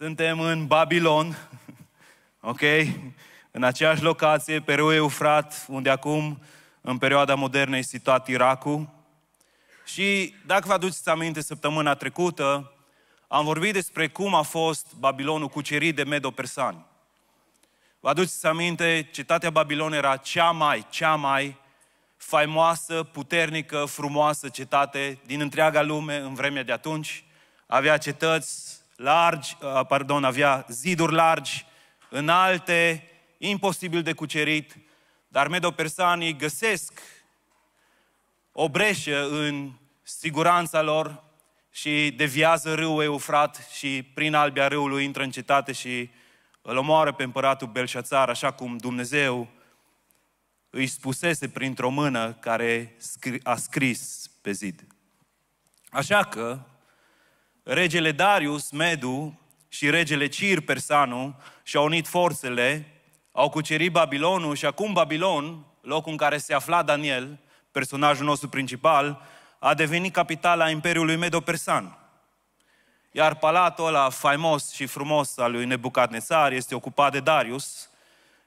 Suntem în Babilon, ok? În aceeași locație, pe râul Eufrat, unde acum, în perioada modernă, e situat Irakul. Și dacă vă aduceți aminte, săptămâna trecută, am vorbit despre cum a fost Babilonul cucerit de medo-persani. Vă aduceți aminte, cetatea Babilon era cea mai, cea mai faimoasă, puternică, frumoasă cetate din întreaga lume în vremea de atunci. Avea cetăți largi, uh, pardon, avea ziduri largi, înalte, imposibil de cucerit, dar medopersanii găsesc o breșă în siguranța lor și deviază râul Eufrat și prin albia râului intră în cetate și îl omoară pe împăratul Belșațar, așa cum Dumnezeu îi spusese printr-o mână care a scris pe zid. Așa că regele Darius, Medu, și regele Cir, Persanu, și-au unit forțele, au cucerit Babilonul și acum Babilon, locul în care se afla Daniel, personajul nostru principal, a devenit capitala Imperiului Medo-Persan. Iar palatul ăla faimos și frumos al lui Nebucadnețar este ocupat de Darius,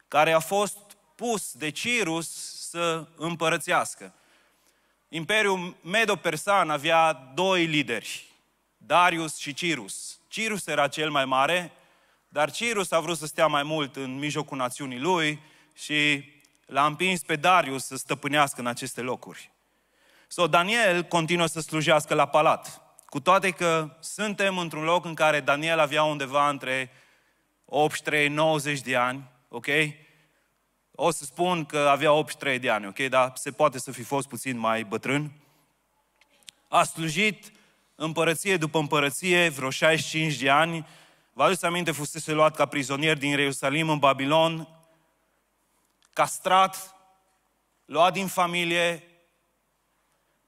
care a fost pus de Cirus să împărățească. Imperiul Medo-Persan avea doi lideri, Darius și Cirus. Cirus era cel mai mare, dar Cirus a vrut să stea mai mult în mijlocul națiunii lui și l-a împins pe Darius să stăpânească în aceste locuri. So, Daniel continuă să slujească la palat, cu toate că suntem într-un loc în care Daniel avea undeva între 83-90 de ani, ok? O să spun că avea 83 de ani, ok? Dar se poate să fi fost puțin mai bătrân. A slujit împărăție după împărăție, vreo 65 de ani. Vă aduceți aminte, fusese luat ca prizonier din Ierusalim în Babilon, castrat, luat din familie,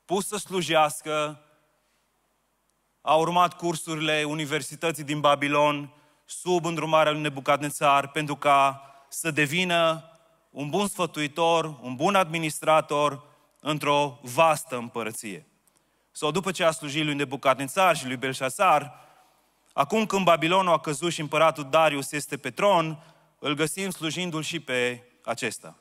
pus să slujească, a urmat cursurile Universității din Babilon, sub îndrumarea lui Nebucadnețar, pentru ca să devină un bun sfătuitor, un bun administrator într-o vastă împărăție sau după ce a slujit lui Nebucadnețar și lui Belșasar, acum când Babilonul a căzut și împăratul Darius este pe tron, îl găsim slujindu-l și pe acesta.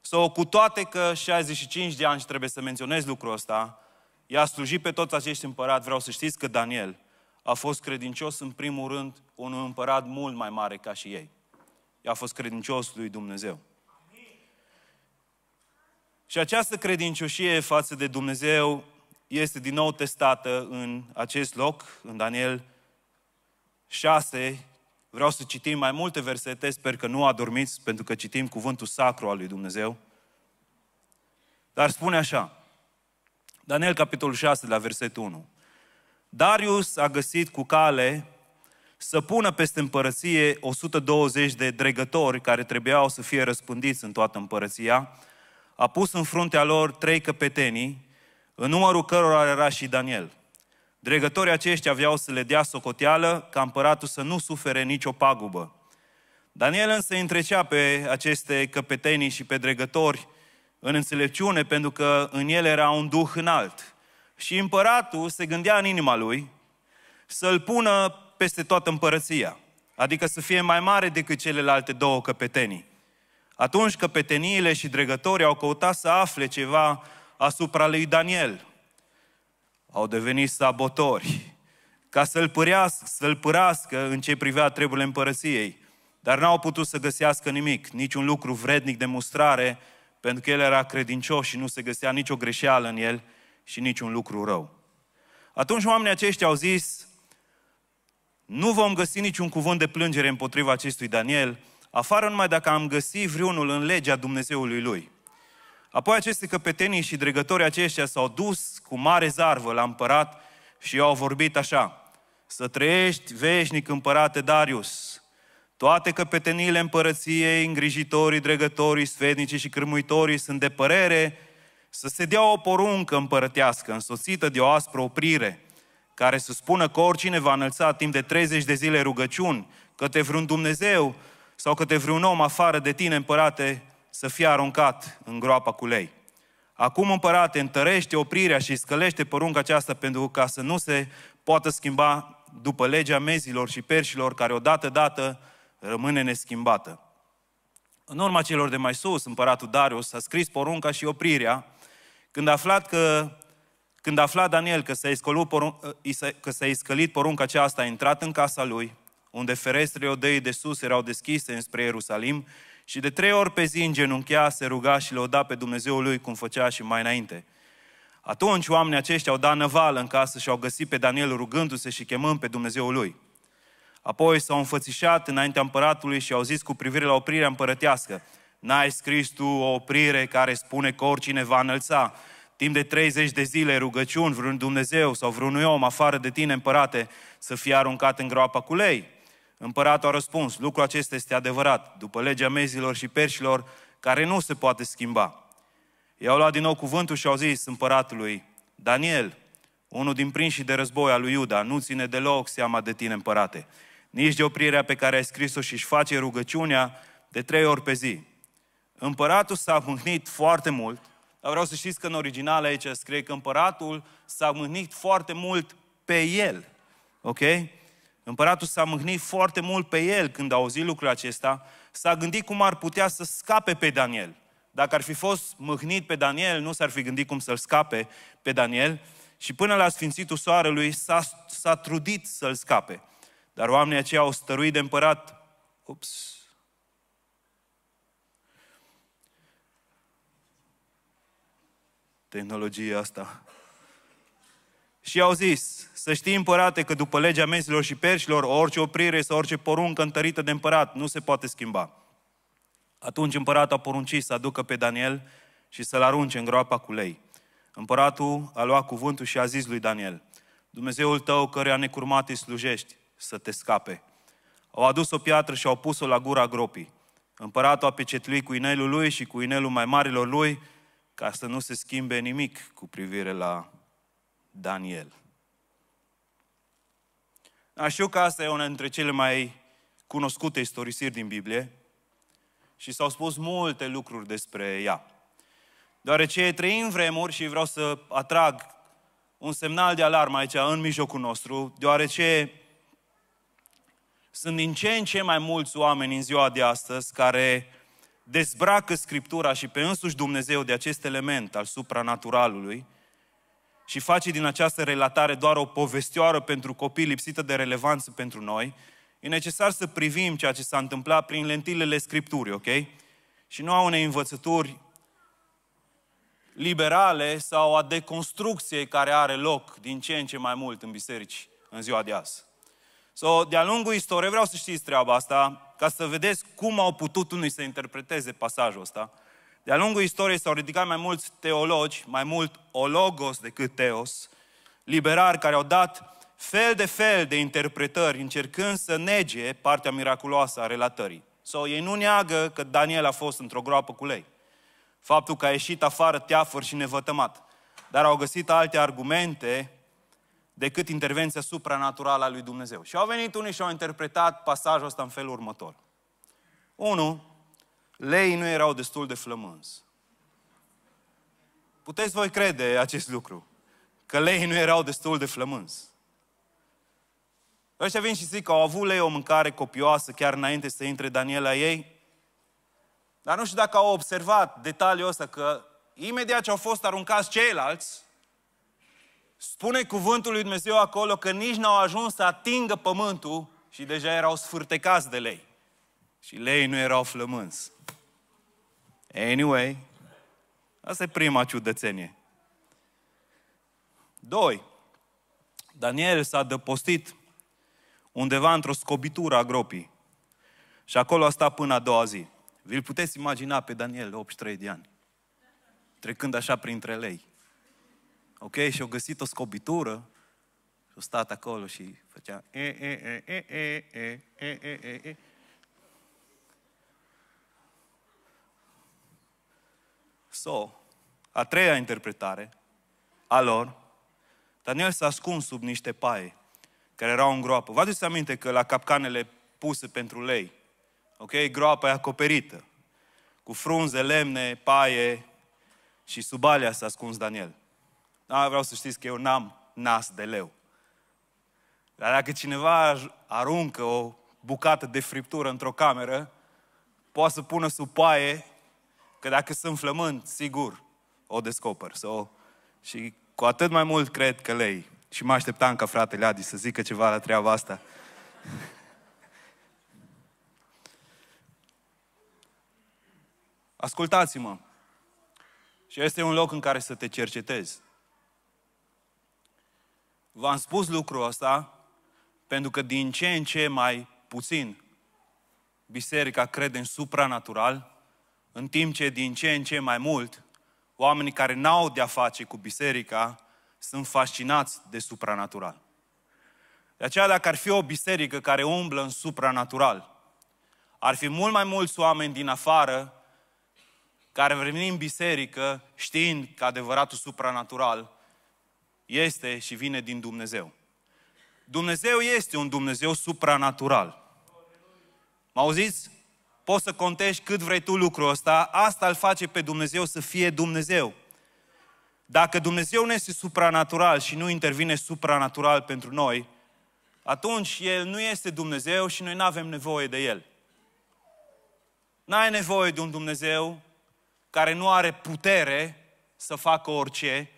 Sau cu toate că 65 de ani și trebuie să menționez lucrul ăsta, i-a slujit pe toți acești împărat. vreau să știți că Daniel a fost credincios în primul rând un împărat mult mai mare ca și ei. I-a fost credincios lui Dumnezeu. Și această credincioșie față de Dumnezeu este din nou testată în acest loc, în Daniel 6. Vreau să citim mai multe versete, sper că nu adormiți, pentru că citim cuvântul sacru al lui Dumnezeu. Dar spune așa, Daniel capitolul 6, la versetul 1. Darius a găsit cu cale să pună peste împărăție 120 de dregători care trebuiau să fie răspândiți în toată împărăția, a pus în fruntea lor trei căpetenii, în numărul cărora era și Daniel. Dregătorii aceștia aveau să le dea socoteală ca împăratul să nu sufere nicio pagubă. Daniel însă întrecea pe aceste căpetenii și pe dregători în înțelepciune, pentru că în el era un duh înalt. Și împăratul se gândea în inima lui să-l pună peste toată împărăția, adică să fie mai mare decât celelalte două căpetenii. Atunci căpeteniile și dregătorii au căutat să afle ceva asupra lui Daniel. Au devenit sabotori ca să-l pârească, să-l pârească în ce privea treburile împărăției. Dar n-au putut să găsească nimic, niciun lucru vrednic de mustrare, pentru că el era credincios și nu se găsea nicio greșeală în el și niciun lucru rău. Atunci oamenii aceștia au zis, nu vom găsi niciun cuvânt de plângere împotriva acestui Daniel, afară numai dacă am găsit vreunul în legea Dumnezeului lui. Apoi aceste căpetenii și dregătorii aceștia s-au dus cu mare zarvă la împărat și au vorbit așa. Să trăiești veșnic împărate Darius, toate căpeteniile împărăției, îngrijitorii, dregătorii, sfednicii și cârmuitorii sunt de părere să se dea o poruncă împărătească, însoțită de o aspră oprire, care să spună că oricine va înălța timp de 30 de zile rugăciuni către vreun Dumnezeu sau către vreun om afară de tine, împărate, să fie aruncat în groapa cu lei. Acum, împărate, întărește oprirea și scălește porunca aceasta pentru ca să nu se poată schimba după legea mezilor și perșilor, care odată dată rămâne neschimbată. În urma celor de mai sus, împăratul Darius a scris porunca și oprirea, când a aflat că când a aflat Daniel că s-a, că s-a iscălit porunca aceasta, a intrat în casa lui, unde ferestrele odăii de sus erau deschise înspre Ierusalim și de trei ori pe zi genunchea se ruga și le lăuda pe Dumnezeul lui, cum făcea și mai înainte. Atunci oamenii aceștia au dat năvală în casă și au găsit pe Daniel rugându-se și chemând pe Dumnezeul lui. Apoi s-au înfățișat înaintea împăratului și au zis cu privire la oprirea împărătească, N-ai scris tu o oprire care spune că oricine va înălța timp de 30 de zile rugăciuni vreun Dumnezeu sau vreunui om afară de tine, împărate, să fie aruncat în groapa cu lei. Împăratul a răspuns, lucrul acesta este adevărat, după legea mezilor și perșilor, care nu se poate schimba. I-au luat din nou cuvântul și au zis împăratului, Daniel, unul din prinșii de război al lui Iuda, nu ține deloc seama de tine, împărate, nici de oprirea pe care ai scris-o și își face rugăciunea de trei ori pe zi. Împăratul s-a mâhnit foarte mult, dar vreau să știți că în original aici scrie că împăratul s-a mâhnit foarte mult pe el. Ok? Împăratul s-a mâhnit foarte mult pe el când a auzit lucrul acesta, s-a gândit cum ar putea să scape pe Daniel. Dacă ar fi fost mâhnit pe Daniel, nu s-ar fi gândit cum să-l scape pe Daniel și până la sfințitul soarelui s-a, s-a trudit să-l scape. Dar oamenii aceia au stăruit de împărat. Ups, tehnologia asta și au zis, să știi împărate că după legea mesilor și perșilor, orice oprire sau orice poruncă întărită de împărat nu se poate schimba. Atunci împăratul a poruncit să aducă pe Daniel și să-l arunce în groapa cu lei. Împăratul a luat cuvântul și a zis lui Daniel, Dumnezeul tău căreia necurmat îi slujești, să te scape. Au adus o piatră și au pus-o la gura gropii. Împăratul a pecetluit cu inelul lui și cu inelul mai marilor lui, ca să nu se schimbe nimic cu privire la Daniel. Dar știu că asta e una dintre cele mai cunoscute istorisiri din Biblie și s-au spus multe lucruri despre ea. Deoarece trăim vremuri și vreau să atrag un semnal de alarmă aici în mijlocul nostru, deoarece sunt din ce în ce mai mulți oameni în ziua de astăzi care dezbracă Scriptura și pe însuși Dumnezeu de acest element al supranaturalului și face din această relatare doar o povestioară pentru copii lipsită de relevanță pentru noi, e necesar să privim ceea ce s-a întâmplat prin lentilele Scripturii, ok? Și nu a unei învățături liberale sau a deconstrucției care are loc din ce în ce mai mult în biserici în ziua de azi. So, de-a lungul istoriei vreau să știți treaba asta, ca să vedeți cum au putut unii să interpreteze pasajul ăsta – de-a lungul istoriei s-au ridicat mai mulți teologi, mai mult ologos decât teos, liberari care au dat fel de fel de interpretări, încercând să nege partea miraculoasă a relatării. Sau so, ei nu neagă că Daniel a fost într-o groapă cu lei. Faptul că a ieșit afară teafăr și nevătămat. Dar au găsit alte argumente decât intervenția supranaturală a lui Dumnezeu. Și au venit unii și au interpretat pasajul ăsta în felul următor. 1. Leii nu erau destul de flămânzi. Puteți voi crede acest lucru, că leii nu erau destul de flămânzi. Ăștia vin și zic că au avut lei o mâncare copioasă chiar înainte să intre Daniel la ei, dar nu știu dacă au observat detaliul ăsta că imediat ce au fost aruncați ceilalți, spune cuvântul lui Dumnezeu acolo că nici n-au ajuns să atingă pământul și deja erau sfârtecați de lei. Și lei nu erau flămânzi. Anyway, asta e prima ciudățenie. Doi, Daniel s-a dăpostit undeva într-o scobitură a gropii. Și acolo a stat până a doua zi. Vi-l puteți imagina pe Daniel, 83 de ani, trecând așa printre lei. Ok? Și au găsit o scobitură și au stat acolo și făcea e, e, e, e, e, e, e, e, e. So, a treia interpretare a lor, Daniel s-a ascuns sub niște paie care erau în groapă. Vă aduceți aminte că la capcanele puse pentru lei, ok, groapa e acoperită, cu frunze, lemne, paie și sub alea s-a ascuns Daniel. Da, vreau să știți că eu n-am nas de leu. Dar dacă cineva aruncă o bucată de friptură într-o cameră, poate să pună sub paie Că dacă sunt flământ, sigur, o descoper. So, și cu atât mai mult cred că lei. Și mă așteptam ca fratele Adi să zică ceva la treaba asta. Ascultați-mă. Și este un loc în care să te cercetezi. V-am spus lucrul ăsta pentru că din ce în ce mai puțin biserica crede în supranatural în timp ce din ce în ce mai mult, oamenii care n-au de-a face cu biserica sunt fascinați de supranatural. De aceea, dacă ar fi o biserică care umblă în supranatural, ar fi mult mai mulți oameni din afară care veni în biserică știind că adevăratul supranatural este și vine din Dumnezeu. Dumnezeu este un Dumnezeu supranatural. Mă auziți? Poți să contești cât vrei tu lucrul ăsta, asta îl face pe Dumnezeu să fie Dumnezeu. Dacă Dumnezeu nu este supranatural și nu intervine supranatural pentru noi, atunci El nu este Dumnezeu și noi nu avem nevoie de El. N-ai nevoie de un Dumnezeu care nu are putere să facă orice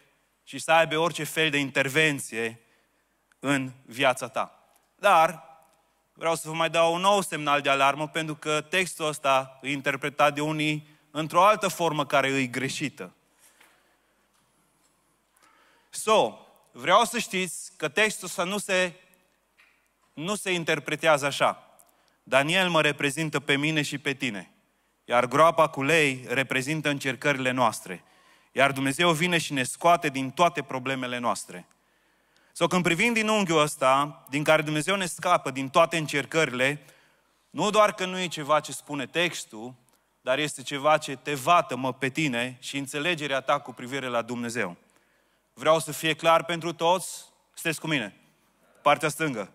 și să aibă orice fel de intervenție în viața ta. Dar vreau să vă mai dau un nou semnal de alarmă, pentru că textul ăsta e interpretat de unii într-o altă formă care îi greșită. So, vreau să știți că textul ăsta nu se, nu se interpretează așa. Daniel mă reprezintă pe mine și pe tine. Iar groapa cu lei reprezintă încercările noastre. Iar Dumnezeu vine și ne scoate din toate problemele noastre. Sau când privim din unghiul ăsta, din care Dumnezeu ne scapă din toate încercările, nu doar că nu e ceva ce spune textul, dar este ceva ce te vată mă pe tine și înțelegerea ta cu privire la Dumnezeu. Vreau să fie clar pentru toți, sunteți cu mine, partea stângă.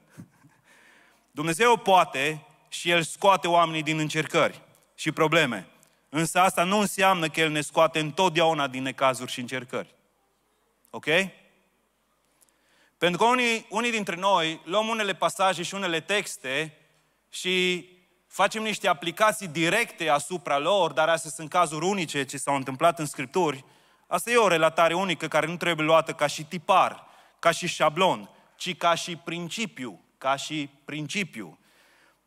Dumnezeu poate și El scoate oamenii din încercări și probleme. Însă asta nu înseamnă că El ne scoate întotdeauna din necazuri și încercări. Ok? Pentru că unii, unii dintre noi luăm unele pasaje și unele texte și facem niște aplicații directe asupra lor, dar astea sunt cazuri unice ce s-au întâmplat în Scripturi. Asta e o relatare unică care nu trebuie luată ca și tipar, ca și șablon, ci ca și principiu, ca și principiu.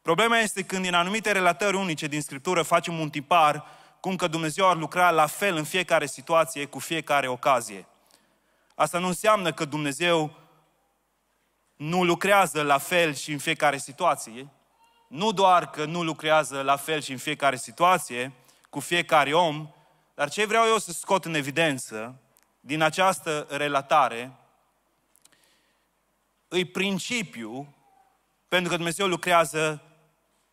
Problema este când în anumite relatări unice din Scriptură facem un tipar, cum că Dumnezeu ar lucra la fel în fiecare situație, cu fiecare ocazie. Asta nu înseamnă că Dumnezeu nu lucrează la fel și în fiecare situație, nu doar că nu lucrează la fel și în fiecare situație, cu fiecare om, dar ce vreau eu să scot în evidență din această relatare, îi principiu, pentru că Dumnezeu lucrează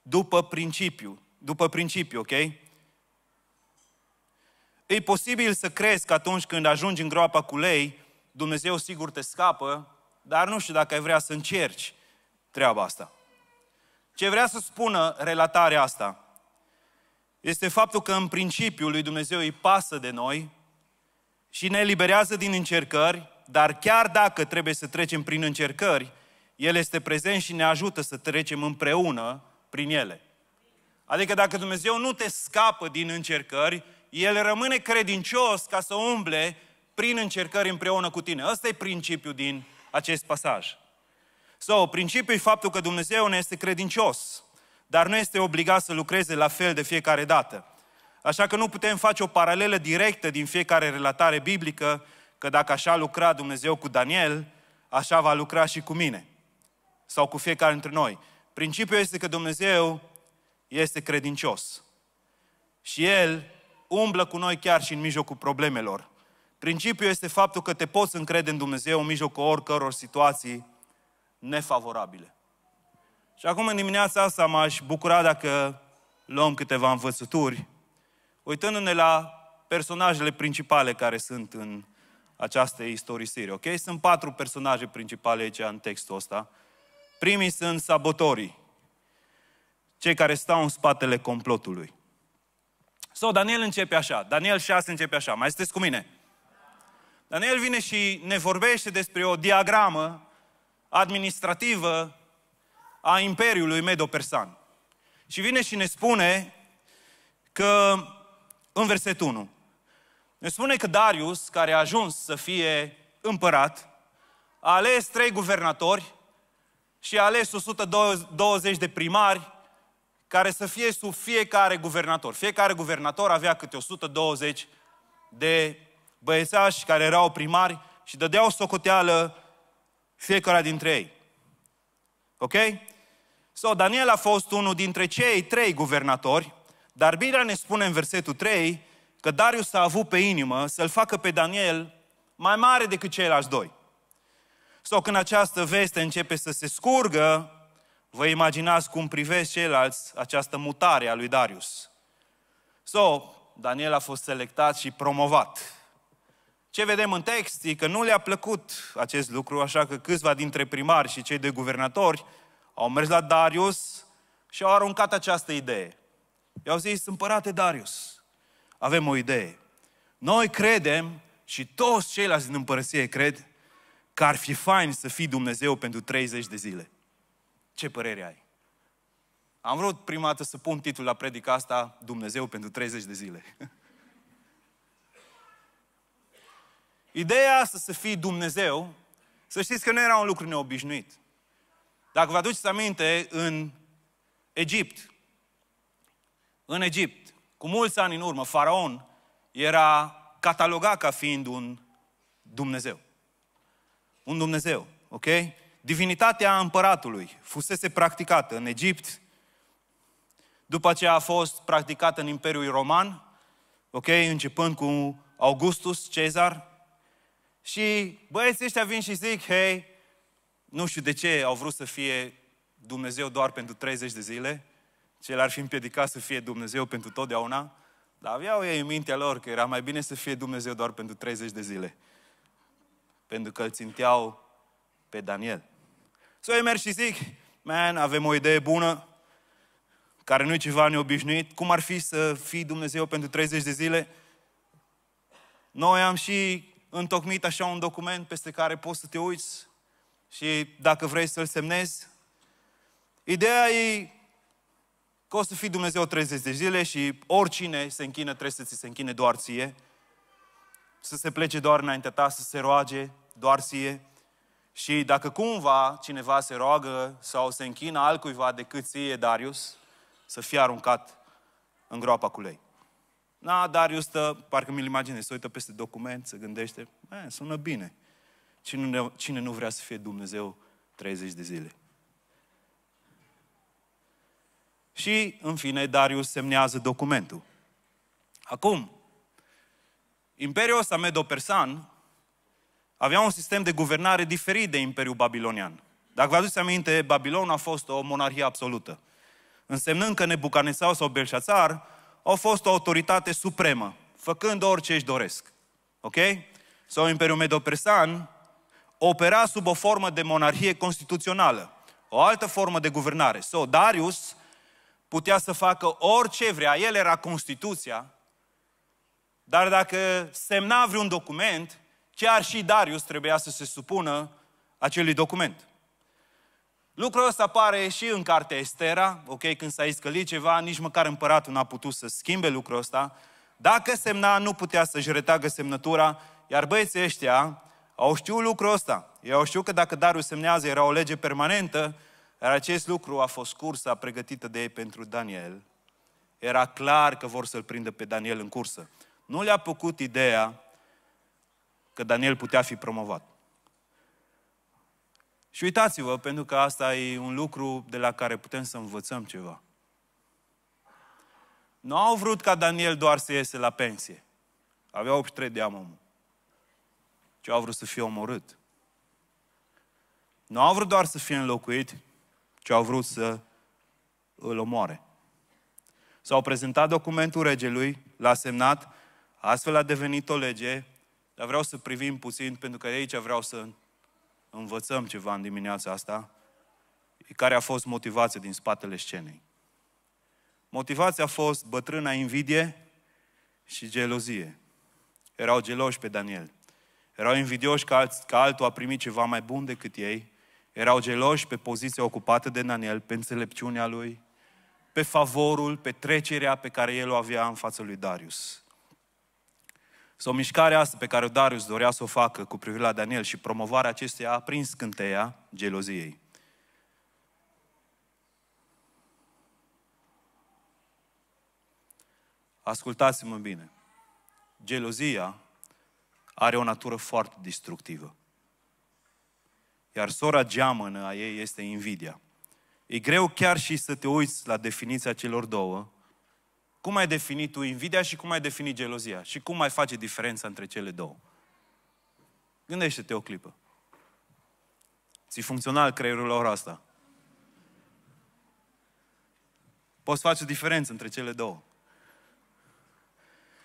după principiu, după principiu, ok? E posibil să crezi că atunci când ajungi în groapa cu lei, Dumnezeu sigur te scapă, dar nu știu dacă ai vrea să încerci treaba asta. Ce vrea să spună relatarea asta este faptul că în principiu lui Dumnezeu îi pasă de noi și ne eliberează din încercări, dar chiar dacă trebuie să trecem prin încercări, El este prezent și ne ajută să trecem împreună prin ele. Adică dacă Dumnezeu nu te scapă din încercări, El rămâne credincios ca să umble prin încercări împreună cu tine. Ăsta e principiul din acest pasaj. So, principiul e faptul că Dumnezeu ne este credincios, dar nu este obligat să lucreze la fel de fiecare dată. Așa că nu putem face o paralelă directă din fiecare relatare biblică, că dacă așa lucra Dumnezeu cu Daniel, așa va lucra și cu mine sau cu fiecare dintre noi. Principiul este că Dumnezeu este credincios și El umblă cu noi chiar și în mijlocul problemelor. Principiul este faptul că te poți încrede în Dumnezeu în mijlocul oricăror situații nefavorabile. Și acum în dimineața asta m-aș bucura dacă luăm câteva învățături, uitându-ne la personajele principale care sunt în această istorisire, ok? Sunt patru personaje principale aici în textul ăsta. Primii sunt sabotorii, cei care stau în spatele complotului. So, Daniel începe așa, Daniel 6 începe așa, mai sunteți cu mine? Daniel vine și ne vorbește despre o diagramă administrativă a Imperiului Medo-Persan. Și vine și ne spune că, în versetul 1, ne spune că Darius, care a ajuns să fie împărat, a ales trei guvernatori și a ales 120 de primari care să fie sub fiecare guvernator. Fiecare guvernator avea câte 120 de băiețași care erau primari și dădeau socoteală fiecare dintre ei. Ok? So, Daniel a fost unul dintre cei trei guvernatori, dar Biblia ne spune în versetul 3 că Darius a avut pe inimă să-l facă pe Daniel mai mare decât ceilalți doi. Sau so, când această veste începe să se scurgă, vă imaginați cum privesc ceilalți această mutare a lui Darius. So, Daniel a fost selectat și promovat. Ce vedem în text e că nu le-a plăcut acest lucru, așa că câțiva dintre primari și cei de guvernatori au mers la Darius și au aruncat această idee. I-au zis, împărate Darius, avem o idee. Noi credem și toți ceilalți din împărăție cred că ar fi fain să fii Dumnezeu pentru 30 de zile. Ce părere ai? Am vrut prima dată să pun titlul la predica asta, Dumnezeu pentru 30 de zile. Ideea asta să fii Dumnezeu, să știți că nu era un lucru neobișnuit. Dacă vă aduceți aminte, în Egipt, în Egipt, cu mulți ani în urmă, faraon era catalogat ca fiind un Dumnezeu. Un Dumnezeu, ok? Divinitatea împăratului fusese practicată în Egipt, după ce a fost practicată în Imperiul Roman, ok? Începând cu Augustus Cezar, și băieții ăștia vin și zic, hei, nu știu de ce au vrut să fie Dumnezeu doar pentru 30 de zile, ce l ar fi împiedicat să fie Dumnezeu pentru totdeauna, dar aveau ei în mintea lor că era mai bine să fie Dumnezeu doar pentru 30 de zile. Pentru că îl ținteau pe Daniel. Să so, merg și zic, man, avem o idee bună, care nu e ceva neobișnuit, cum ar fi să fii Dumnezeu pentru 30 de zile? Noi am și întocmit așa un document peste care poți să te uiți și dacă vrei să-l semnezi. Ideea e că o să fii Dumnezeu 30 de zile și oricine se închină trebuie să ți se închine doar ție, să se plece doar înaintea ta, să se roage doar ție. Și dacă cumva cineva se roagă sau se închină altcuiva decât ție, Darius, să fie aruncat în groapa cu lei. Na, Darius stă, parcă mi-l imaginez, se uită peste document, se gândește, e, sună bine. Cine nu, cine nu vrea să fie Dumnezeu 30 de zile? Și, în fine, Darius semnează documentul. Acum, Imperiul ăsta medo-persan avea un sistem de guvernare diferit de Imperiul Babilonian. Dacă vă aduceți aminte, Babilon a fost o monarhie absolută. Însemnând că Nebucanesau sau Belșațar au fost o autoritate supremă, făcând orice își doresc. Ok? Sau Imperiul Medopersan opera sub o formă de monarhie constituțională, o altă formă de guvernare. So, Darius putea să facă orice vrea, el era Constituția, dar dacă semna vreun document, chiar și Darius trebuia să se supună acelui document. Lucrul ăsta apare și în cartea Estera, ok, când s-a iscălit ceva, nici măcar împăratul n-a putut să schimbe lucrul ăsta. Dacă semna, nu putea să-și retagă semnătura, iar băieții ăștia au știut lucrul ăsta. Ei au știut că dacă darul semnează era o lege permanentă, iar acest lucru a fost cursa pregătită de ei pentru Daniel. Era clar că vor să-l prindă pe Daniel în cursă. Nu le-a păcut ideea că Daniel putea fi promovat. Și uitați-vă, pentru că asta e un lucru de la care putem să învățăm ceva. Nu au vrut ca Daniel doar să iese la pensie. Avea 83 de ani omul. Ce au vrut să fie omorât. Nu au vrut doar să fie înlocuit, ci au vrut să îl omoare. S-au prezentat documentul regelui, l-a semnat, astfel a devenit o lege, dar vreau să privim puțin, pentru că aici vreau să învățăm ceva în dimineața asta, care a fost motivația din spatele scenei. Motivația a fost bătrâna invidie și gelozie. Erau geloși pe Daniel. Erau invidioși că, alt, că altul a primit ceva mai bun decât ei. Erau geloși pe poziția ocupată de Daniel, pe înțelepciunea lui, pe favorul, pe trecerea pe care el o avea în fața lui Darius. Sau mișcarea asta pe care Darius dorea să o facă cu privire la Daniel și promovarea acesteia a prins cânteia geloziei. Ascultați-mă bine. Gelozia are o natură foarte destructivă. Iar sora geamănă a ei este invidia. E greu chiar și să te uiți la definiția celor două, cum ai definit tu invidia și cum ai definit gelozia? Și cum mai face diferența între cele două? Gândește-te o clipă. Ți funcțional creierul la ora asta. Poți face o diferență între cele două.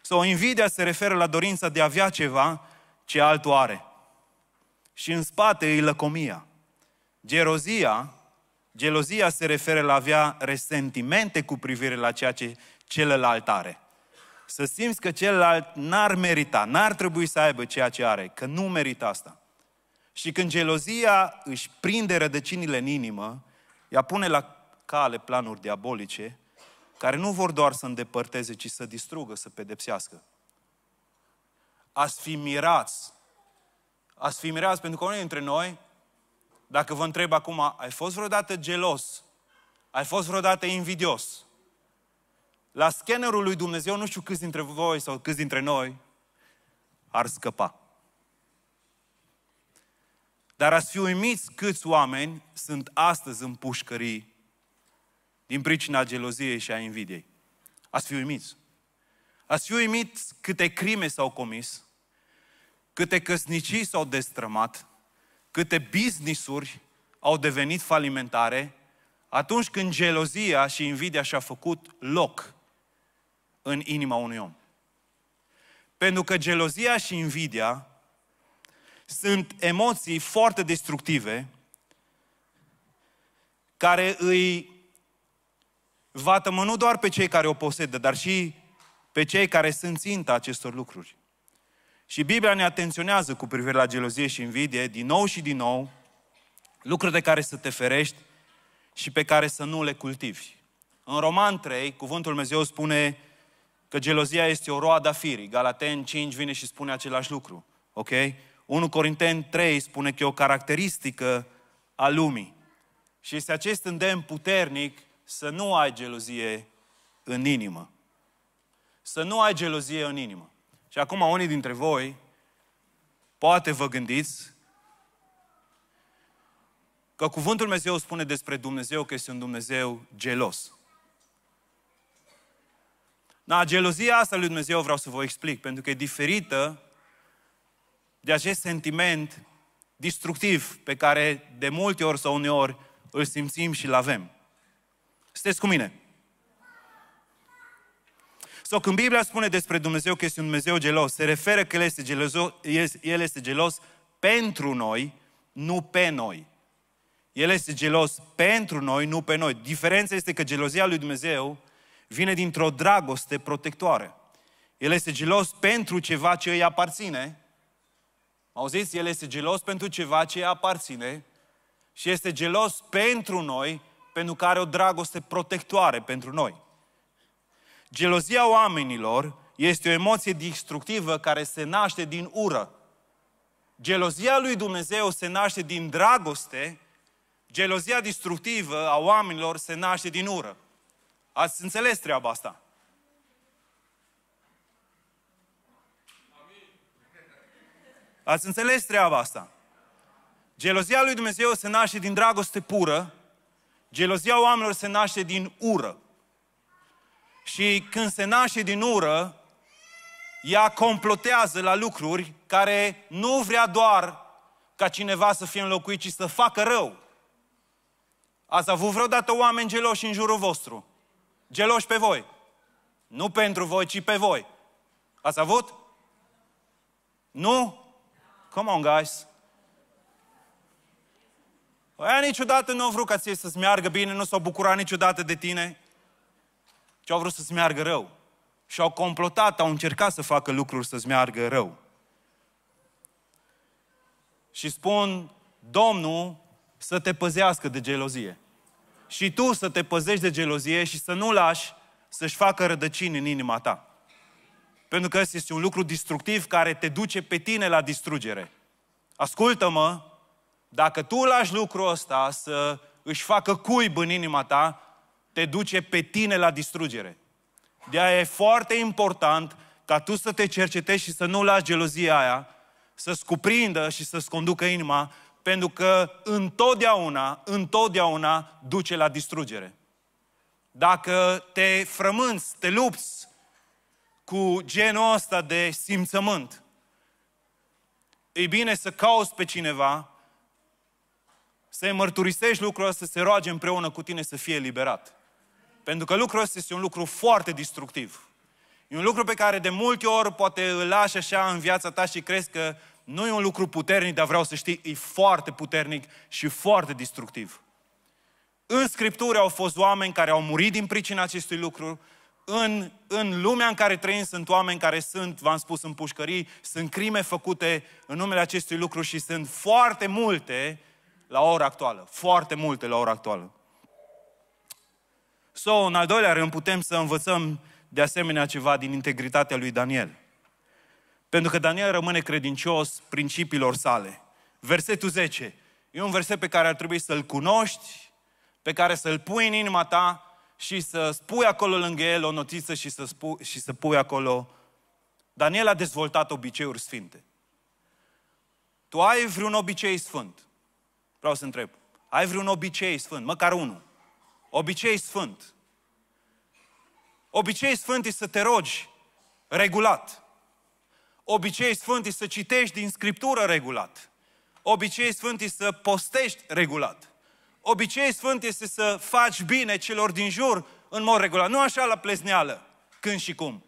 Sau so, invidia se referă la dorința de a avea ceva ce altul are. Și în spate e lăcomia. Gerozia, gelozia se referă la a avea resentimente cu privire la ceea ce celălalt are. Să simți că celălalt n-ar merita, n-ar trebui să aibă ceea ce are, că nu merită asta. Și când gelozia își prinde rădăcinile în inimă, ea pune la cale planuri diabolice, care nu vor doar să îndepărteze, ci să distrugă, să pedepsească. Ați fi mirați. Ați fi mirați pentru că unii dintre noi, dacă vă întreb acum, ai fost vreodată gelos? Ai fost vreodată invidios? la scannerul lui Dumnezeu, nu știu câți dintre voi sau câți dintre noi ar scăpa. Dar ați fi uimiți câți oameni sunt astăzi în pușcării din pricina geloziei și a invidiei. Ați fi uimiți. Ați fi uimiți câte crime s-au comis, câte căsnicii s-au destrămat, câte business-uri au devenit falimentare atunci când gelozia și invidia și-a făcut loc în inima unui om. Pentru că gelozia și invidia sunt emoții foarte destructive care îi vatămă nu doar pe cei care o posedă, dar și pe cei care sunt ținta acestor lucruri. Și Biblia ne atenționează cu privire la gelozie și invidie, din nou și din nou, lucruri de care să te ferești și pe care să nu le cultivi. În Roman 3, cuvântul Dumnezeu spune că gelozia este o roadă a firii. Galaten 5 vine și spune același lucru. Ok? 1 Corinteni 3 spune că e o caracteristică a lumii. Și este acest îndemn puternic să nu ai gelozie în inimă. Să nu ai gelozie în inimă. Și acum unii dintre voi poate vă gândiți că cuvântul Dumnezeu spune despre Dumnezeu că este un Dumnezeu gelos. Na, gelozia asta lui Dumnezeu vreau să vă explic, pentru că e diferită de acest sentiment distructiv pe care de multe ori sau uneori îl simțim și îl avem. Sunteți cu mine? Sau când Biblia spune despre Dumnezeu că este un Dumnezeu gelos, se referă că El este gelos, El este gelos pentru noi, nu pe noi. El este gelos pentru noi, nu pe noi. Diferența este că gelozia lui Dumnezeu vine dintr-o dragoste protectoare. El este gelos pentru ceva ce îi aparține. Auziți? El este gelos pentru ceva ce îi aparține și este gelos pentru noi pentru că are o dragoste protectoare pentru noi. Gelozia oamenilor este o emoție destructivă care se naște din ură. Gelozia lui Dumnezeu se naște din dragoste, gelozia destructivă a oamenilor se naște din ură. Ați înțeles treaba asta? Ați înțeles treaba asta? Gelozia lui Dumnezeu se naște din dragoste pură, gelozia oamenilor se naște din ură. Și când se naște din ură, ea complotează la lucruri care nu vrea doar ca cineva să fie înlocuit, ci să facă rău. Ați avut vreodată oameni geloși în jurul vostru? Geloși pe voi. Nu pentru voi, ci pe voi. Ați avut? Nu? Come on, guys. Aia niciodată nu au vrut ca ție să-ți meargă bine, nu s-au bucurat niciodată de tine, ci au vrut să-ți meargă rău. Și au complotat, au încercat să facă lucruri să-ți meargă rău. Și spun, Domnul să te păzească de gelozie și tu să te păzești de gelozie și să nu lași să-și facă rădăcini în inima ta. Pentru că ăsta este un lucru destructiv care te duce pe tine la distrugere. Ascultă-mă, dacă tu lași lucrul ăsta să își facă cuib în inima ta, te duce pe tine la distrugere. De aia e foarte important ca tu să te cercetezi și să nu lași gelozia aia să-ți cuprindă și să-ți conducă inima pentru că întotdeauna, întotdeauna duce la distrugere. Dacă te frămânți, te lupți cu genul ăsta de simțământ, e bine să cauți pe cineva, să-i mărturisești lucrul ăsta, să se roage împreună cu tine să fie eliberat. Pentru că lucrul ăsta este un lucru foarte destructiv. E un lucru pe care de multe ori poate îl lași așa în viața ta și crezi că nu e un lucru puternic, dar vreau să știi, e foarte puternic și foarte destructiv. În Scriptură au fost oameni care au murit din pricina acestui lucru, în, în lumea în care trăim sunt oameni care sunt, v-am spus, în pușcării, sunt crime făcute în numele acestui lucru și sunt foarte multe la ora actuală. Foarte multe la ora actuală. So, în al doilea rând, putem să învățăm de asemenea ceva din integritatea lui Daniel. Pentru că Daniel rămâne credincios principiilor sale. Versetul 10. E un verset pe care ar trebui să-l cunoști, pe care să-l pui în inima ta și să spui acolo lângă el o notiță și să, spui, și să pui acolo. Daniel a dezvoltat obiceiuri sfinte. Tu ai vreun obicei sfânt? Vreau să întreb. Ai vreun obicei sfânt? Măcar unul. Obicei sfânt. Obicei sfânt e să te rogi regulat. Obicei sfânt e să citești din Scriptură regulat. Obicei sfânt e să postești regulat. Obicei sfânt este să faci bine celor din jur în mod regulat. Nu așa la plezneală, când și cum,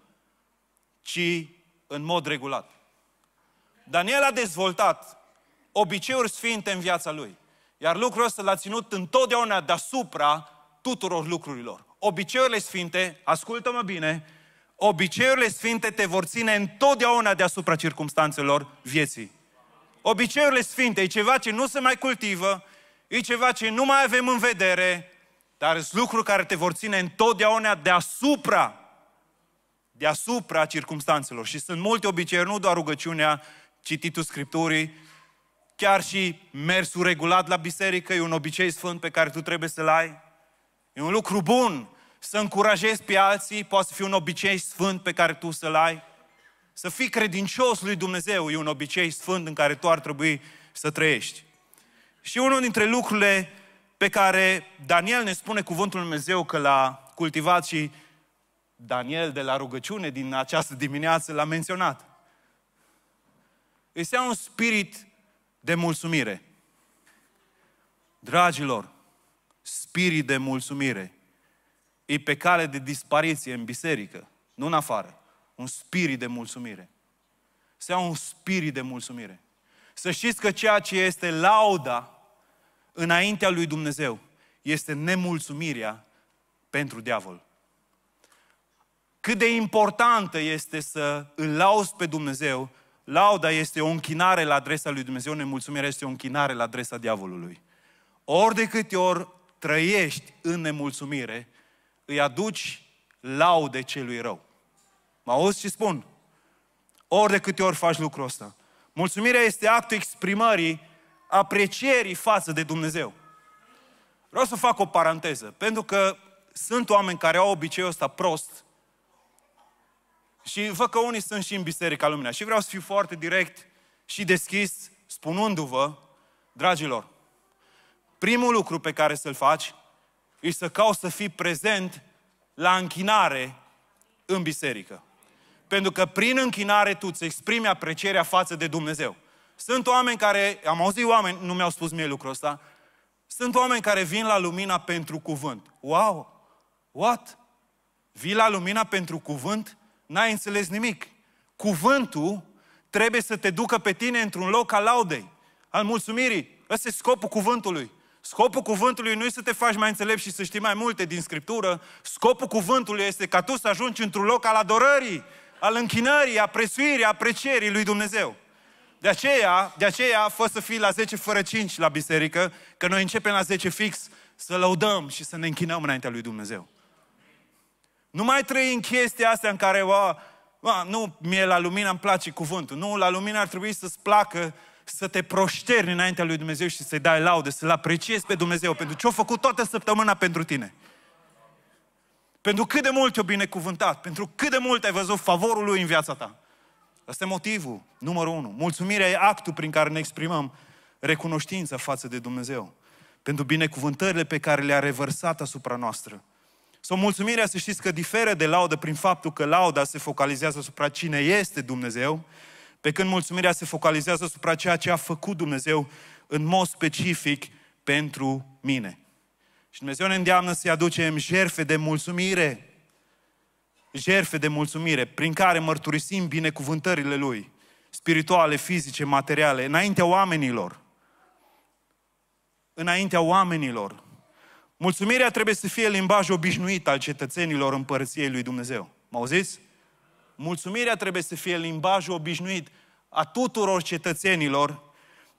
ci în mod regulat. Daniel a dezvoltat obiceiuri sfinte în viața lui. Iar lucrul ăsta l-a ținut întotdeauna deasupra tuturor lucrurilor. Obiceiurile sfinte, ascultă-mă bine, obiceiurile sfinte te vor ține întotdeauna deasupra circumstanțelor vieții. Obiceiurile sfinte e ceva ce nu se mai cultivă, e ceva ce nu mai avem în vedere, dar sunt lucruri care te vor ține întotdeauna deasupra, deasupra circumstanțelor. Și sunt multe obiceiuri, nu doar rugăciunea, cititul Scripturii, chiar și mersul regulat la biserică e un obicei sfânt pe care tu trebuie să-l ai. E un lucru bun, să încurajezi pe alții, poate să fie un obicei sfânt pe care tu să-l ai. Să fii credincios lui Dumnezeu e un obicei sfânt în care tu ar trebui să trăiești. Și unul dintre lucrurile pe care Daniel ne spune cuvântul Lui Dumnezeu că l-a cultivat și Daniel de la rugăciune din această dimineață l-a menționat. Este un spirit de mulțumire. Dragilor, spirit de mulțumire e pe cale de dispariție în biserică, nu în afară. Un spirit de mulțumire. Să iau un spirit de mulțumire. Să știți că ceea ce este lauda înaintea lui Dumnezeu este nemulțumirea pentru diavol. Cât de importantă este să îl lauzi pe Dumnezeu, lauda este o închinare la adresa lui Dumnezeu, nemulțumirea este o închinare la adresa diavolului. Ori de câte ori trăiești în nemulțumire, îi aduci laude celui rău. Mă auzi ce spun? Ori de câte ori faci lucrul ăsta. Mulțumirea este actul exprimării aprecierii față de Dumnezeu. Vreau să fac o paranteză, pentru că sunt oameni care au obiceiul ăsta prost și văd că unii sunt și în Biserica Lumina și vreau să fiu foarte direct și deschis spunându-vă, dragilor, primul lucru pe care să-l faci e să cauți să fii prezent la închinare în biserică. Pentru că prin închinare tu îți exprimi aprecierea față de Dumnezeu. Sunt oameni care, am auzit oameni, nu mi-au spus mie lucrul ăsta, sunt oameni care vin la lumina pentru cuvânt. Wow! What? Vii la lumina pentru cuvânt? N-ai înțeles nimic. Cuvântul trebuie să te ducă pe tine într-un loc al laudei, al mulțumirii. Ăsta e scopul cuvântului. Scopul cuvântului nu este să te faci mai înțelept și să știi mai multe din Scriptură. Scopul cuvântului este ca tu să ajungi într-un loc al adorării, al închinării, a presuirii, a aprecierii lui Dumnezeu. De aceea, de aceea, fă să fii la 10 fără 5 la biserică, că noi începem la 10 fix să lăudăm și să ne închinăm înaintea lui Dumnezeu. Nu mai trăi în chestia asta în care, o, o, nu, mie la lumină îmi place cuvântul. Nu, la lumină ar trebui să-ți placă să te proșterni înaintea lui Dumnezeu și să-i dai laude, să-L apreciezi pe Dumnezeu pentru ce a făcut toată săptămâna pentru tine. Pentru cât de mult te-a binecuvântat, pentru cât de mult ai văzut favorul Lui în viața ta. Asta e motivul numărul unu. Mulțumirea e actul prin care ne exprimăm recunoștința față de Dumnezeu. Pentru binecuvântările pe care le-a revărsat asupra noastră. Sau mulțumirea, să știți că diferă de laudă prin faptul că lauda se focalizează asupra cine este Dumnezeu, pe când mulțumirea se focalizează asupra ceea ce a făcut Dumnezeu în mod specific pentru mine. Și Dumnezeu ne îndeamnă să-i aducem jerfe de mulțumire. Jerfe de mulțumire, prin care mărturisim binecuvântările Lui, spirituale, fizice, materiale, înaintea oamenilor. Înaintea oamenilor. Mulțumirea trebuie să fie limbaj obișnuit al cetățenilor împărăției lui Dumnezeu. Mă auziți? mulțumirea trebuie să fie limbajul obișnuit a tuturor cetățenilor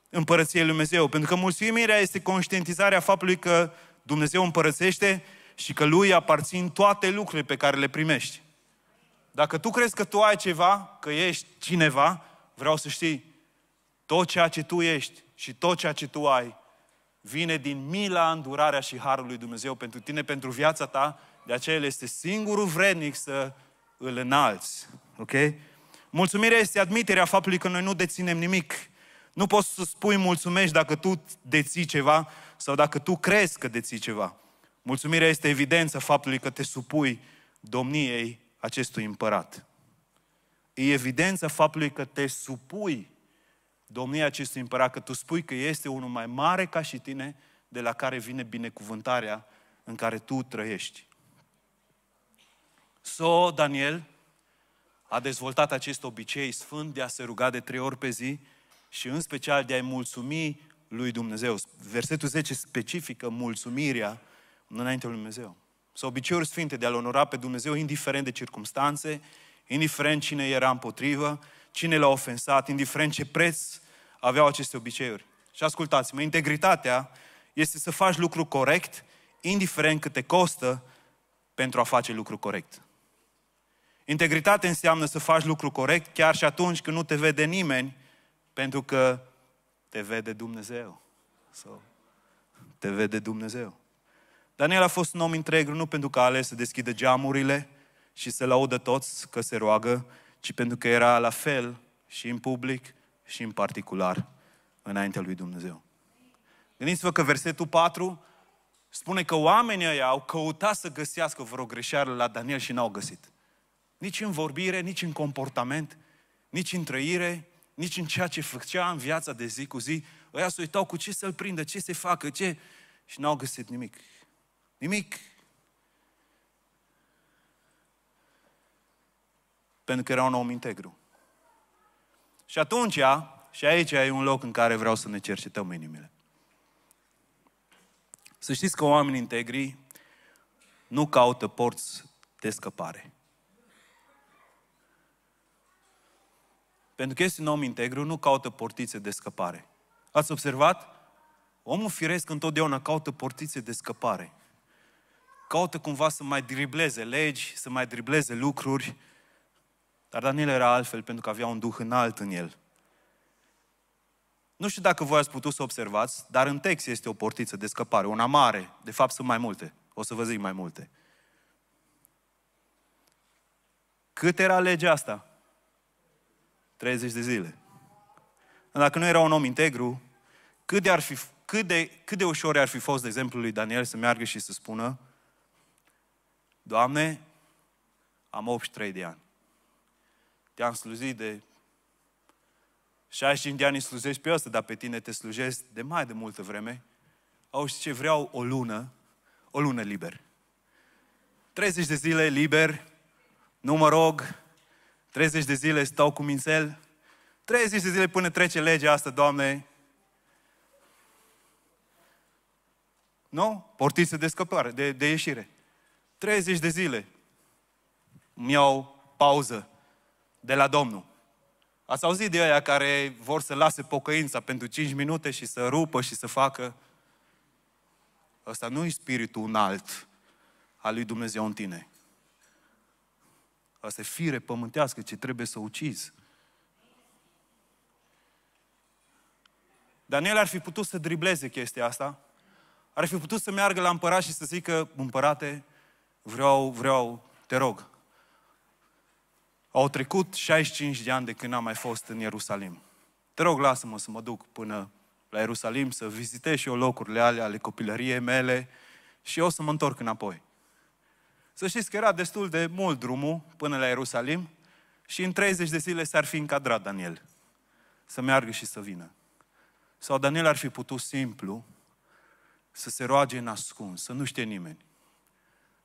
împărăției Lui Dumnezeu. Pentru că mulțumirea este conștientizarea faptului că Dumnezeu împărățește și că Lui aparțin toate lucrurile pe care le primești. Dacă tu crezi că tu ai ceva, că ești cineva, vreau să știi, tot ceea ce tu ești și tot ceea ce tu ai vine din mila, îndurarea și harul lui Dumnezeu pentru tine, pentru viața ta, de aceea El este singurul vrednic să îl înalți. Ok? Mulțumirea este admiterea faptului că noi nu deținem nimic. Nu poți să spui mulțumești dacă tu deții ceva sau dacă tu crezi că deții ceva. Mulțumirea este evidența faptului că te supui domniei acestui împărat. E evidența faptului că te supui domniei acestui împărat, că tu spui că este unul mai mare ca și tine, de la care vine binecuvântarea în care tu trăiești. So, Daniel a dezvoltat acest obicei sfânt de a se ruga de trei ori pe zi și în special de a-i mulțumi lui Dumnezeu. Versetul 10 specifică mulțumirea înainte lui Dumnezeu. Sau obiceiuri sfinte de a-L onora pe Dumnezeu, indiferent de circunstanțe, indiferent cine era împotrivă, cine l-a ofensat, indiferent ce preț aveau aceste obiceiuri. Și ascultați-mă, integritatea este să faci lucru corect, indiferent cât te costă, pentru a face lucru corect. Integritate înseamnă să faci lucru corect chiar și atunci când nu te vede nimeni, pentru că te vede Dumnezeu. So, te vede Dumnezeu. Daniel a fost un om integru nu pentru că a ales să deschidă geamurile și să laudă toți că se roagă, ci pentru că era la fel și în public și în particular înaintea lui Dumnezeu. Gândiți-vă că versetul 4 spune că oamenii ăia au căutat să găsească vreo greșeală la Daniel și n-au găsit nici în vorbire, nici în comportament, nici în trăire, nici în ceea ce făcea în viața de zi cu zi. Ăia se uitau cu ce să-l prindă, ce se facă, ce... Și n-au găsit nimic. Nimic. Pentru că era un om integru. Și atunci, și aici e un loc în care vreau să ne cercetăm inimile. Să știți că oamenii integri nu caută porți de scăpare. Pentru că este un om integru, nu caută portițe de scăpare. Ați observat? Omul firesc întotdeauna caută portițe de scăpare. Caută cumva să mai dribleze legi, să mai dribleze lucruri. Dar Daniel era altfel pentru că avea un duh înalt în el. Nu știu dacă voi ați putut să observați, dar în text este o portiță de scăpare, una mare. De fapt, sunt mai multe. O să vă zic mai multe. Cât era legea asta? 30 de zile. Dacă nu era un om integru, cât de, ar fi, cât de, cât de ușor ar fi fost, de exemplu, lui Daniel să meargă și să spună Doamne, am 83 de ani. Te-am slujit de 65 de ani îi slujești pe ăsta, dar pe tine te slujești de mai de multă vreme. și ce vreau o lună, o lună liber. 30 de zile liber, nu mă rog, 30 de zile stau cu mințel, 30 de zile până trece legea asta, Doamne. Nu? Portiță de scăpare, de, de ieșire. 30 de zile îmi iau pauză de la Domnul. Ați auzit de aia care vor să lase pocăința pentru 5 minute și să rupă și să facă? Ăsta nu e spiritul înalt al lui Dumnezeu în tine. Asta e fire pământească ce trebuie să ucizi. Daniel ar fi putut să dribleze chestia asta. Ar fi putut să meargă la împărat și să zică, împărate, vreau, vreau, te rog. Au trecut 65 de ani de când n-am mai fost în Ierusalim. Te rog, lasă-mă să mă duc până la Ierusalim, să vizitez și eu locurile alea ale copilăriei mele și eu să mă întorc înapoi. Să știți că era destul de mult drumul până la Ierusalim și în 30 de zile s-ar fi încadrat Daniel să meargă și să vină. Sau Daniel ar fi putut simplu să se roage în ascuns, să nu știe nimeni.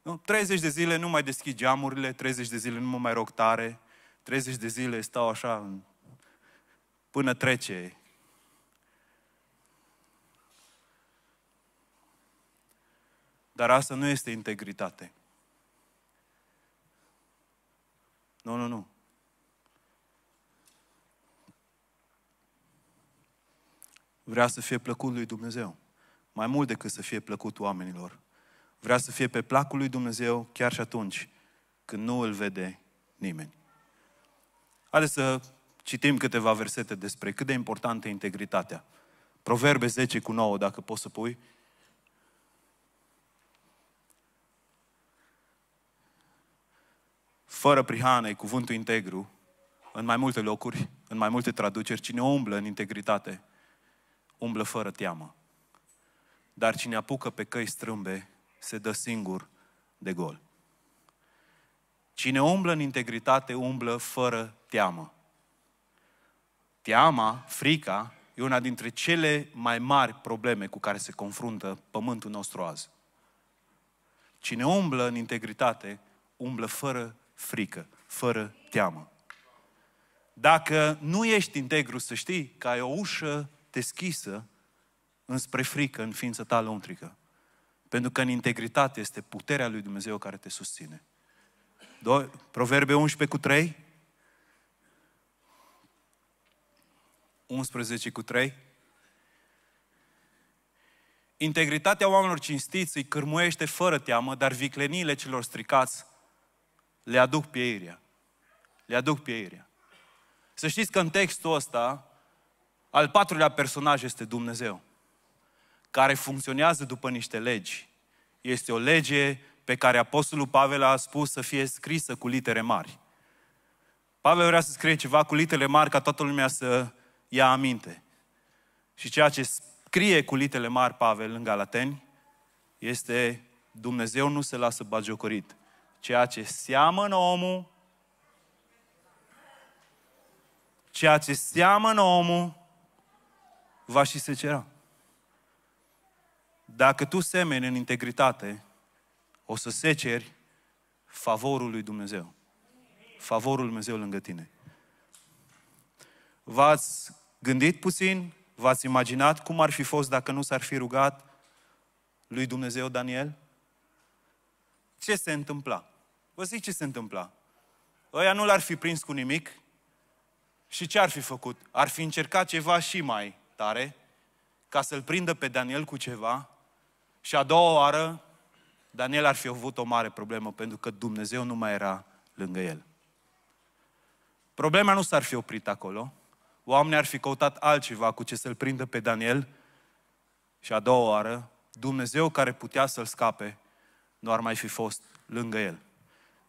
Nu? 30 de zile nu mai deschid geamurile, 30 de zile nu mă mai rog tare, 30 de zile stau așa până trece. Dar asta nu este integritate. Nu, nu, nu. Vrea să fie plăcut lui Dumnezeu. Mai mult decât să fie plăcut oamenilor. Vrea să fie pe placul lui Dumnezeu chiar și atunci când nu îl vede nimeni. Haideți să citim câteva versete despre cât de importantă e integritatea. Proverbe 10 cu 9, dacă poți să pui. fără prihană, e cuvântul integru, în mai multe locuri, în mai multe traduceri, cine umblă în integritate, umblă fără teamă. Dar cine apucă pe căi strâmbe, se dă singur de gol. Cine umblă în integritate, umblă fără teamă. Teama, frica, e una dintre cele mai mari probleme cu care se confruntă pământul nostru azi. Cine umblă în integritate, umblă fără frică, fără teamă. Dacă nu ești integru, să știi că ai o ușă deschisă înspre frică în ființa ta lăuntrică. Pentru că în integritate este puterea lui Dumnezeu care te susține. Do- Proverbe 11 cu 3. 11 cu 3. Integritatea oamenilor cinstiți îi cârmuiește fără teamă, dar vicleniile celor stricați le aduc pieirea. Le aduc pieirea. Să știți că în textul ăsta, al patrulea personaj este Dumnezeu, care funcționează după niște legi. Este o lege pe care Apostolul Pavel a spus să fie scrisă cu litere mari. Pavel vrea să scrie ceva cu litere mari ca toată lumea să ia aminte. Și ceea ce scrie cu litere mari Pavel în Galateni este Dumnezeu nu se lasă bagiocorit. Ceea ce seamănă omul, ceea ce seamănă omul, va și cera. Dacă tu semeni în integritate, o să seceri favorul lui Dumnezeu. Favorul lui Dumnezeu lângă tine. V-ați gândit puțin? V-ați imaginat cum ar fi fost dacă nu s-ar fi rugat lui Dumnezeu Daniel? Ce se întâmpla? Vă zic ce se întâmpla. Ăia nu l-ar fi prins cu nimic și ce ar fi făcut? Ar fi încercat ceva și mai tare ca să-l prindă pe Daniel cu ceva și a doua oară Daniel ar fi avut o mare problemă pentru că Dumnezeu nu mai era lângă el. Problema nu s-ar fi oprit acolo. Oamenii ar fi căutat altceva cu ce să-l prindă pe Daniel și a doua oară Dumnezeu care putea să-l scape nu ar mai fi fost lângă el.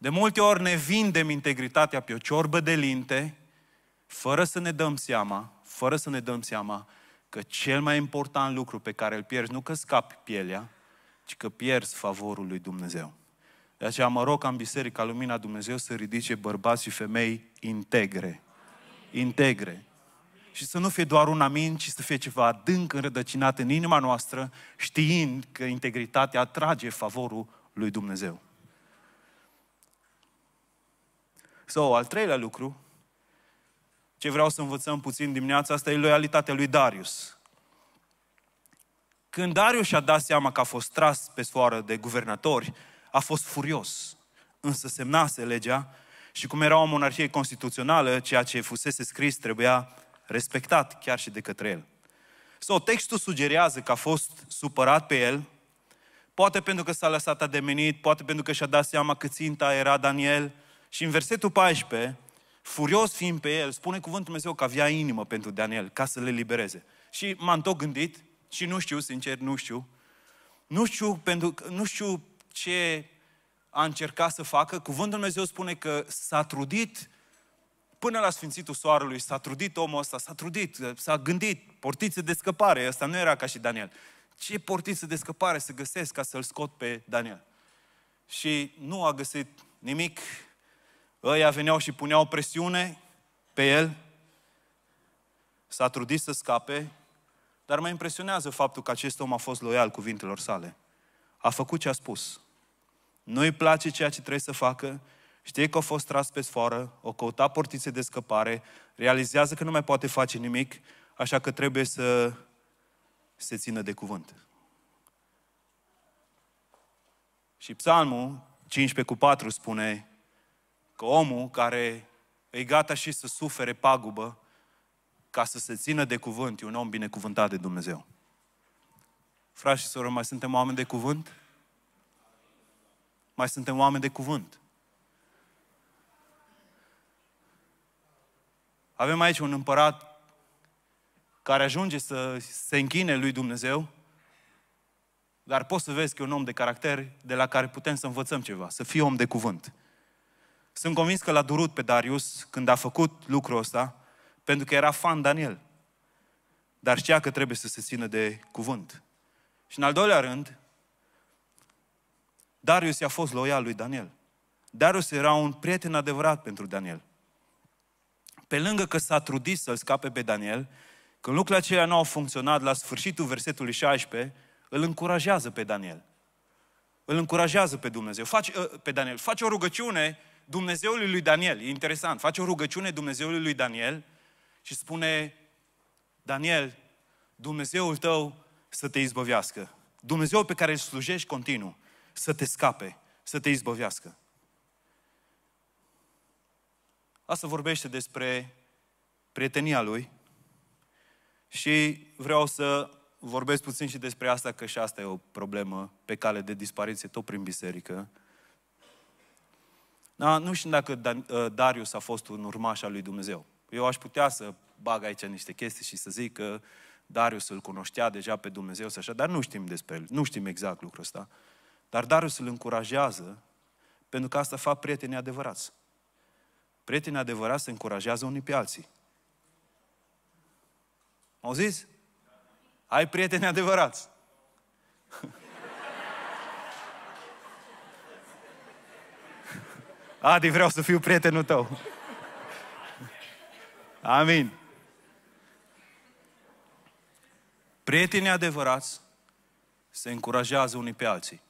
De multe ori ne vindem integritatea pe o ciorbă de linte, fără să ne dăm seama, fără să ne dăm seama că cel mai important lucru pe care îl pierzi, nu că scapi pielea, ci că pierzi favorul lui Dumnezeu. De aceea mă rog ca în Biserica Lumina Dumnezeu să ridice bărbați și femei integre. Integre. Și să nu fie doar un amin, ci să fie ceva adânc înrădăcinat în inima noastră, știind că integritatea atrage favorul lui Dumnezeu. Sau so, al treilea lucru, ce vreau să învățăm puțin dimineața asta, e loialitatea lui Darius. Când Darius și-a dat seama că a fost tras pe soară de guvernatori, a fost furios, însă semnase legea și cum era o monarhie constituțională, ceea ce fusese scris trebuia respectat chiar și de către el. So, textul sugerează că a fost supărat pe el, poate pentru că s-a lăsat ademenit, poate pentru că și-a dat seama că ținta era Daniel, și în versetul 14, furios fiind pe el, spune cuvântul Dumnezeu că avea inimă pentru Daniel, ca să le libereze. Și m-am tot gândit și nu știu, sincer, nu știu. Nu știu, pentru, nu știu ce a încercat să facă. Cuvântul Dumnezeu spune că s-a trudit până la sfințitul soarelui, s-a trudit omul ăsta, s-a trudit, s-a gândit, portiță de scăpare, ăsta nu era ca și Daniel. Ce portiță de scăpare să găsesc ca să-l scot pe Daniel? Și nu a găsit nimic, Ăia veneau și puneau presiune pe el, s-a trudit să scape, dar mă impresionează faptul că acest om a fost loial cuvintelor sale. A făcut ce a spus. Nu i place ceea ce trebuie să facă, știe că a fost tras pe sfoară, o căuta portițe de scăpare, realizează că nu mai poate face nimic, așa că trebuie să se țină de cuvânt. Și psalmul 15 cu 4 spune, Că omul care e gata și să sufere pagubă ca să se țină de cuvânt, e un om binecuvântat de Dumnezeu. Frați și sorori, mai suntem oameni de cuvânt? Mai suntem oameni de cuvânt. Avem aici un împărat care ajunge să se închine lui Dumnezeu, dar poți să vezi că e un om de caracter de la care putem să învățăm ceva, să fii om de cuvânt. Sunt convins că l-a durut pe Darius când a făcut lucrul ăsta, pentru că era fan Daniel. Dar știa că trebuie să se țină de cuvânt. Și în al doilea rând, Darius i-a fost loial lui Daniel. Darius era un prieten adevărat pentru Daniel. Pe lângă că s-a trudit să-l scape pe Daniel, când lucrurile acelea nu au funcționat, la sfârșitul versetului 16, îl încurajează pe Daniel. Îl încurajează pe Dumnezeu. Face, ă, pe Daniel, face o rugăciune Dumnezeului lui Daniel. E interesant, face o rugăciune Dumnezeului lui Daniel și spune, Daniel, Dumnezeul tău să te izbăvească. Dumnezeul pe care îl slujești continuu, să te scape, să te izbăvească. Asta vorbește despre prietenia lui și vreau să vorbesc puțin și despre asta, că și asta e o problemă pe cale de dispariție tot prin biserică. Da? Nu știu dacă uh, Darius a fost un urmaș al lui Dumnezeu. Eu aș putea să bag aici niște chestii și să zic că Darius îl cunoștea deja pe Dumnezeu și așa, dar nu știm despre el, nu știm exact lucrul ăsta. Dar Darius îl încurajează pentru că asta fac prietenii adevărați. Prietenii adevărați se încurajează unii pe alții. Auziți? Ai prieteni adevărați. Adi, vreau să fiu prietenul tău. Amin. Prietenii adevărați se încurajează unii pe alții.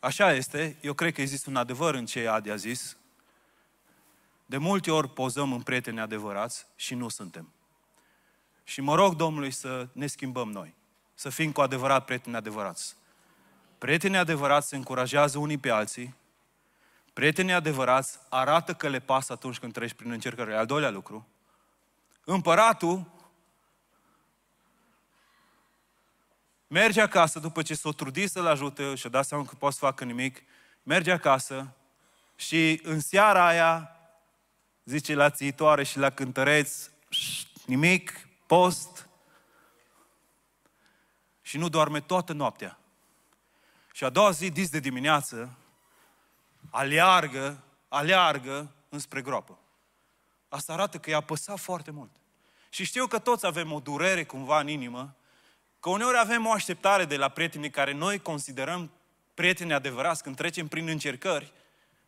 Așa este, eu cred că există un adevăr în ce Adi a zis. De multe ori pozăm în prieteni adevărați și nu suntem. Și mă rog Domnului să ne schimbăm noi, să fim cu adevărat prieteni adevărați. Prietenii adevărați se încurajează unii pe alții Prietenii adevărați arată că le pasă atunci când treci prin încercări. Al doilea lucru, împăratul merge acasă după ce s-o trudi să-l ajute și-a dat seama că poate să facă nimic, merge acasă și în seara aia zice la țitoare și la cântăreți nimic, post și nu doarme toată noaptea. Și a doua zi, dis de dimineață, aleargă, aleargă înspre groapă. Asta arată că i-a păsat foarte mult. Și știu că toți avem o durere cumva în inimă, că uneori avem o așteptare de la prietenii care noi considerăm prieteni adevărați când trecem prin încercări,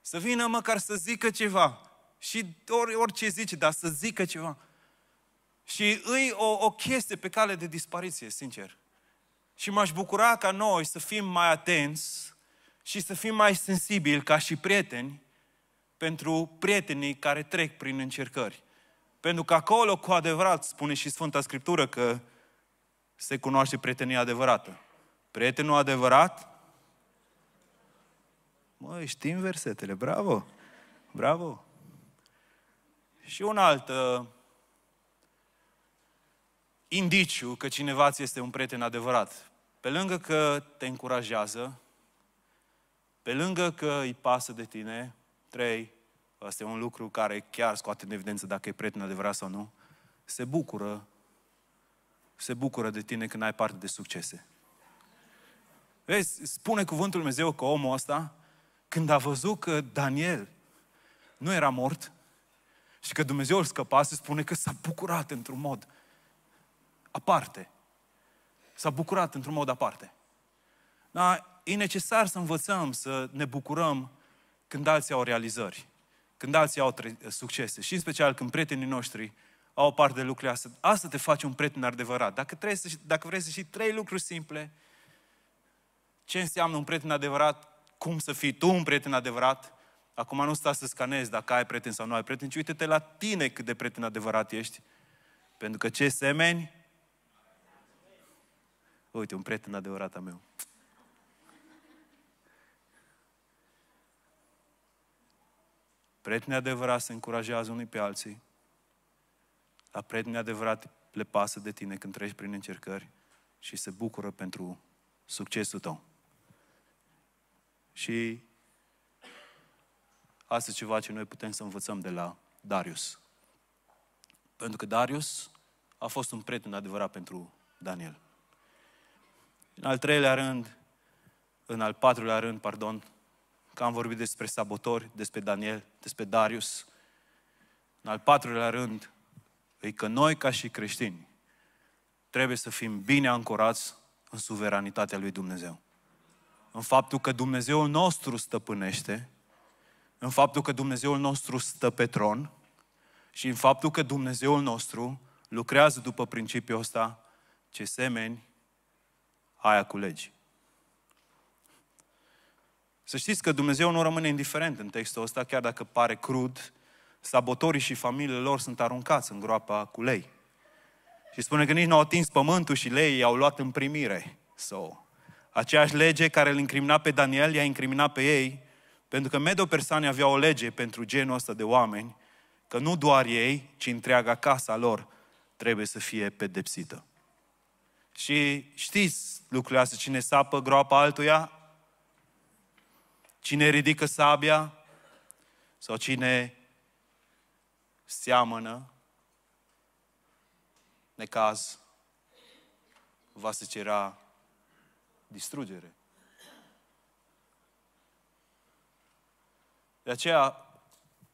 să vină măcar să zică ceva. Și ori, orice zice, dar să zică ceva. Și îi o, o chestie pe cale de dispariție, sincer. Și m-aș bucura ca noi să fim mai atenți și să fim mai sensibili ca și prieteni pentru prietenii care trec prin încercări. Pentru că acolo, cu adevărat, spune și Sfânta Scriptură că se cunoaște prietenia adevărată. Prietenul adevărat? Măi, știm versetele, bravo! Bravo! Și un alt uh, indiciu că cineva ți este un prieten adevărat. Pe lângă că te încurajează, pe lângă că îi pasă de tine, trei, asta e un lucru care chiar scoate în evidență dacă e prieten adevărat sau nu, se bucură, se bucură de tine când ai parte de succese. Vezi, spune cuvântul Dumnezeu că omul ăsta, când a văzut că Daniel nu era mort și că Dumnezeu îl se spune că s-a bucurat într-un mod aparte. S-a bucurat într-un mod aparte. Da, e necesar să învățăm să ne bucurăm când alții au realizări, când alții au succese și în special când prietenii noștri au parte de lucruri astea. Asta te face un prieten adevărat. Dacă, trebuie să, dacă vrei să știi trei lucruri simple, ce înseamnă un prieten adevărat, cum să fii tu un prieten adevărat, acum nu sta să scanezi dacă ai prieten sau nu ai prieten, ci uite-te la tine cât de prieten adevărat ești. Pentru că ce semeni? Uite, un prieten adevărat al meu. prieteni adevărați se încurajează unii pe alții, dar prieteni adevărați le pasă de tine când treci prin încercări și se bucură pentru succesul tău. Și asta e ceva ce noi putem să învățăm de la Darius. Pentru că Darius a fost un prieten adevărat pentru Daniel. În al treilea rând, în al patrulea rând, pardon, că am vorbit despre sabotori, despre Daniel, despre Darius. În al patrulea rând, e că noi ca și creștini trebuie să fim bine ancorați în suveranitatea lui Dumnezeu. În faptul că Dumnezeul nostru stăpânește, în faptul că Dumnezeul nostru stă pe tron și în faptul că Dumnezeul nostru lucrează după principiul ăsta ce semeni aia culegi. Să știți că Dumnezeu nu rămâne indiferent în textul ăsta, chiar dacă pare crud, sabotorii și familiile lor sunt aruncați în groapa cu lei. Și spune că nici nu au atins pământul și lei i-au luat în primire. So, aceeași lege care îl incrimina pe Daniel, i-a incriminat pe ei, pentru că medopersanii avea o lege pentru genul ăsta de oameni, că nu doar ei, ci întreaga casa lor trebuie să fie pedepsită. Și știți lucrurile astea, cine sapă groapa altuia, Cine ridică sabia sau cine seamănă necaz va se cera distrugere. De aceea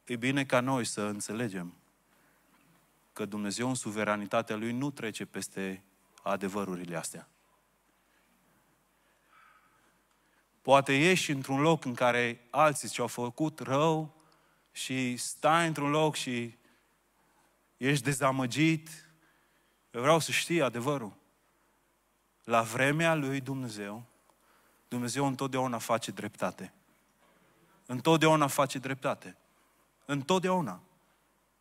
e bine ca noi să înțelegem că Dumnezeu în suveranitatea Lui nu trece peste adevărurile astea. Poate ieși într-un loc în care alții ți-au făcut rău și stai într-un loc și ești dezamăgit. Eu vreau să știi adevărul. La vremea lui Dumnezeu, Dumnezeu întotdeauna face dreptate. Întotdeauna face dreptate. Întotdeauna.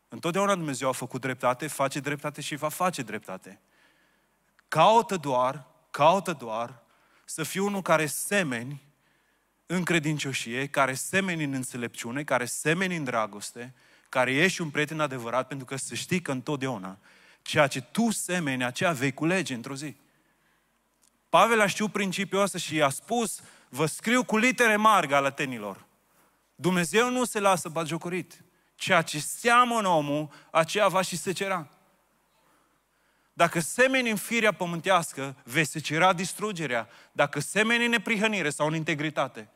Întotdeauna Dumnezeu a făcut dreptate, face dreptate și va face dreptate. Caută doar, caută doar să fii unul care semeni în credincioșie, care semeni în înțelepciune, care semeni în dragoste, care ești un prieten adevărat, pentru că să știi că întotdeauna ceea ce tu semeni, aceea vei culege într-o zi. Pavel a știut principiul ăsta și i-a spus, vă scriu cu litere mari galatenilor. Dumnezeu nu se lasă bagiocorit. Ceea ce în omul, aceea va și secera. Dacă semeni în firea pământească, vei secera distrugerea. Dacă semeni în neprihănire sau în integritate,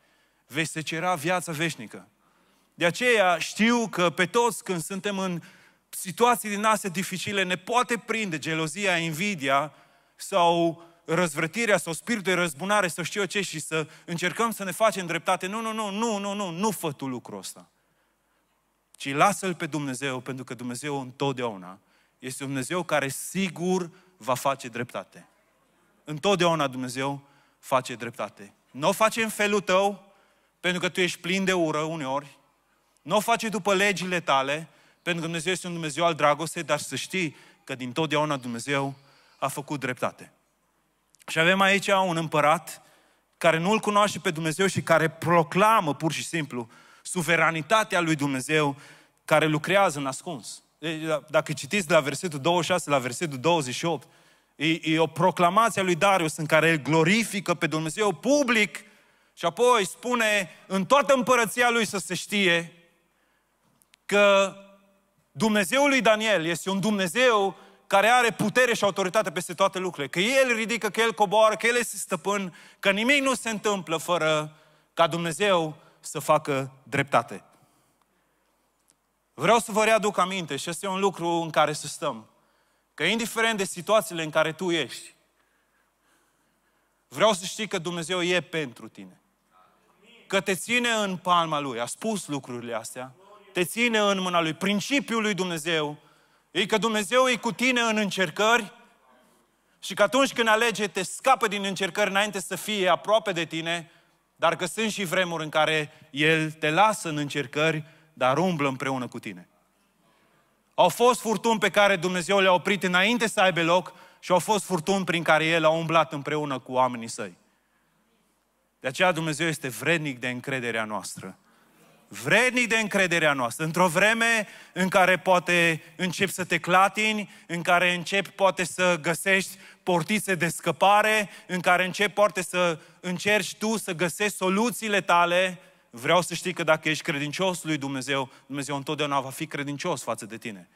vei secera viața veșnică. De aceea știu că pe toți când suntem în situații din astea dificile, ne poate prinde gelozia, invidia sau răzvrătirea sau spiritul de răzbunare să știu eu ce și să încercăm să ne facem dreptate. Nu, nu, nu, nu, nu, nu, nu fă tu lucrul ăsta. Ci lasă-l pe Dumnezeu, pentru că Dumnezeu întotdeauna este Dumnezeu care sigur va face dreptate. Întotdeauna Dumnezeu face dreptate. Nu o face în felul tău, pentru că tu ești plin de ură uneori, nu o faci după legile tale, pentru că Dumnezeu este un Dumnezeu al dragostei, dar să știi că din totdeauna Dumnezeu a făcut dreptate. Și avem aici un împărat care nu-L cunoaște pe Dumnezeu și care proclamă pur și simplu suveranitatea lui Dumnezeu care lucrează în ascuns. Dacă citiți de la versetul 26 la versetul 28, e, e o proclamație a lui Darius în care el glorifică pe Dumnezeu public și apoi spune în toată împărăția lui să se știe că Dumnezeul lui Daniel este un Dumnezeu care are putere și autoritate peste toate lucrurile. Că El ridică, că El coboară, că El este stăpân, că nimic nu se întâmplă fără ca Dumnezeu să facă dreptate. Vreau să vă readuc aminte și este un lucru în care să stăm. Că indiferent de situațiile în care tu ești, vreau să știi că Dumnezeu e pentru tine că te ține în palma Lui. A spus lucrurile astea. Te ține în mâna Lui. Principiul lui Dumnezeu e că Dumnezeu e cu tine în încercări și că atunci când alege, te scapă din încercări înainte să fie aproape de tine, dar că sunt și vremuri în care El te lasă în încercări, dar umblă împreună cu tine. Au fost furtuni pe care Dumnezeu le-a oprit înainte să aibă loc și au fost furtuni prin care El a umblat împreună cu oamenii săi. De aceea Dumnezeu este vrednic de încrederea noastră. Vrednic de încrederea noastră. Într-o vreme în care poate începi să te clatini, în care începi poate să găsești portițe de scăpare, în care începi poate să încerci tu să găsești soluțiile tale, vreau să știi că dacă ești credincios lui Dumnezeu, Dumnezeu întotdeauna va fi credincios față de tine.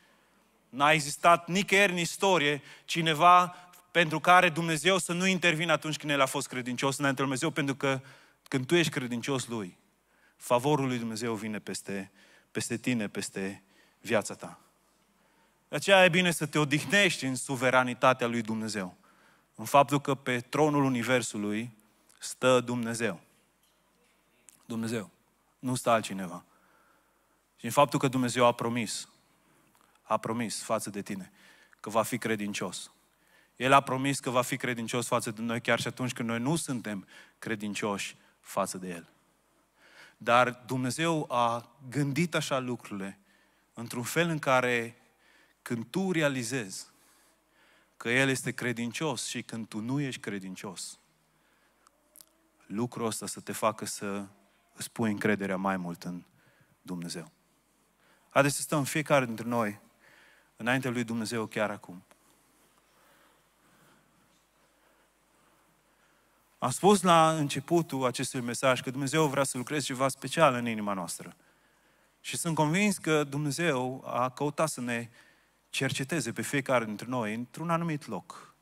N-a existat nicăieri în istorie cineva pentru care Dumnezeu să nu intervină atunci când El a fost credincios înainte lui Dumnezeu, pentru că când tu ești credincios Lui, favorul lui Dumnezeu vine peste, peste tine, peste viața ta. De aceea e bine să te odihnești în suveranitatea lui Dumnezeu. În faptul că pe tronul Universului stă Dumnezeu. Dumnezeu. Nu stă altcineva. Și în faptul că Dumnezeu a promis, a promis față de tine, că va fi credincios. El a promis că va fi credincios față de noi chiar și atunci când noi nu suntem credincioși față de El. Dar Dumnezeu a gândit așa lucrurile într-un fel în care când tu realizezi că El este credincios și când tu nu ești credincios, lucrul ăsta să te facă să îți pui încrederea mai mult în Dumnezeu. Haideți să stăm fiecare dintre noi înaintea lui Dumnezeu chiar acum. A spus la începutul acestui mesaj că Dumnezeu vrea să lucreze ceva special în inima noastră. Și sunt convins că Dumnezeu a căutat să ne cerceteze pe fiecare dintre noi într-un anumit loc.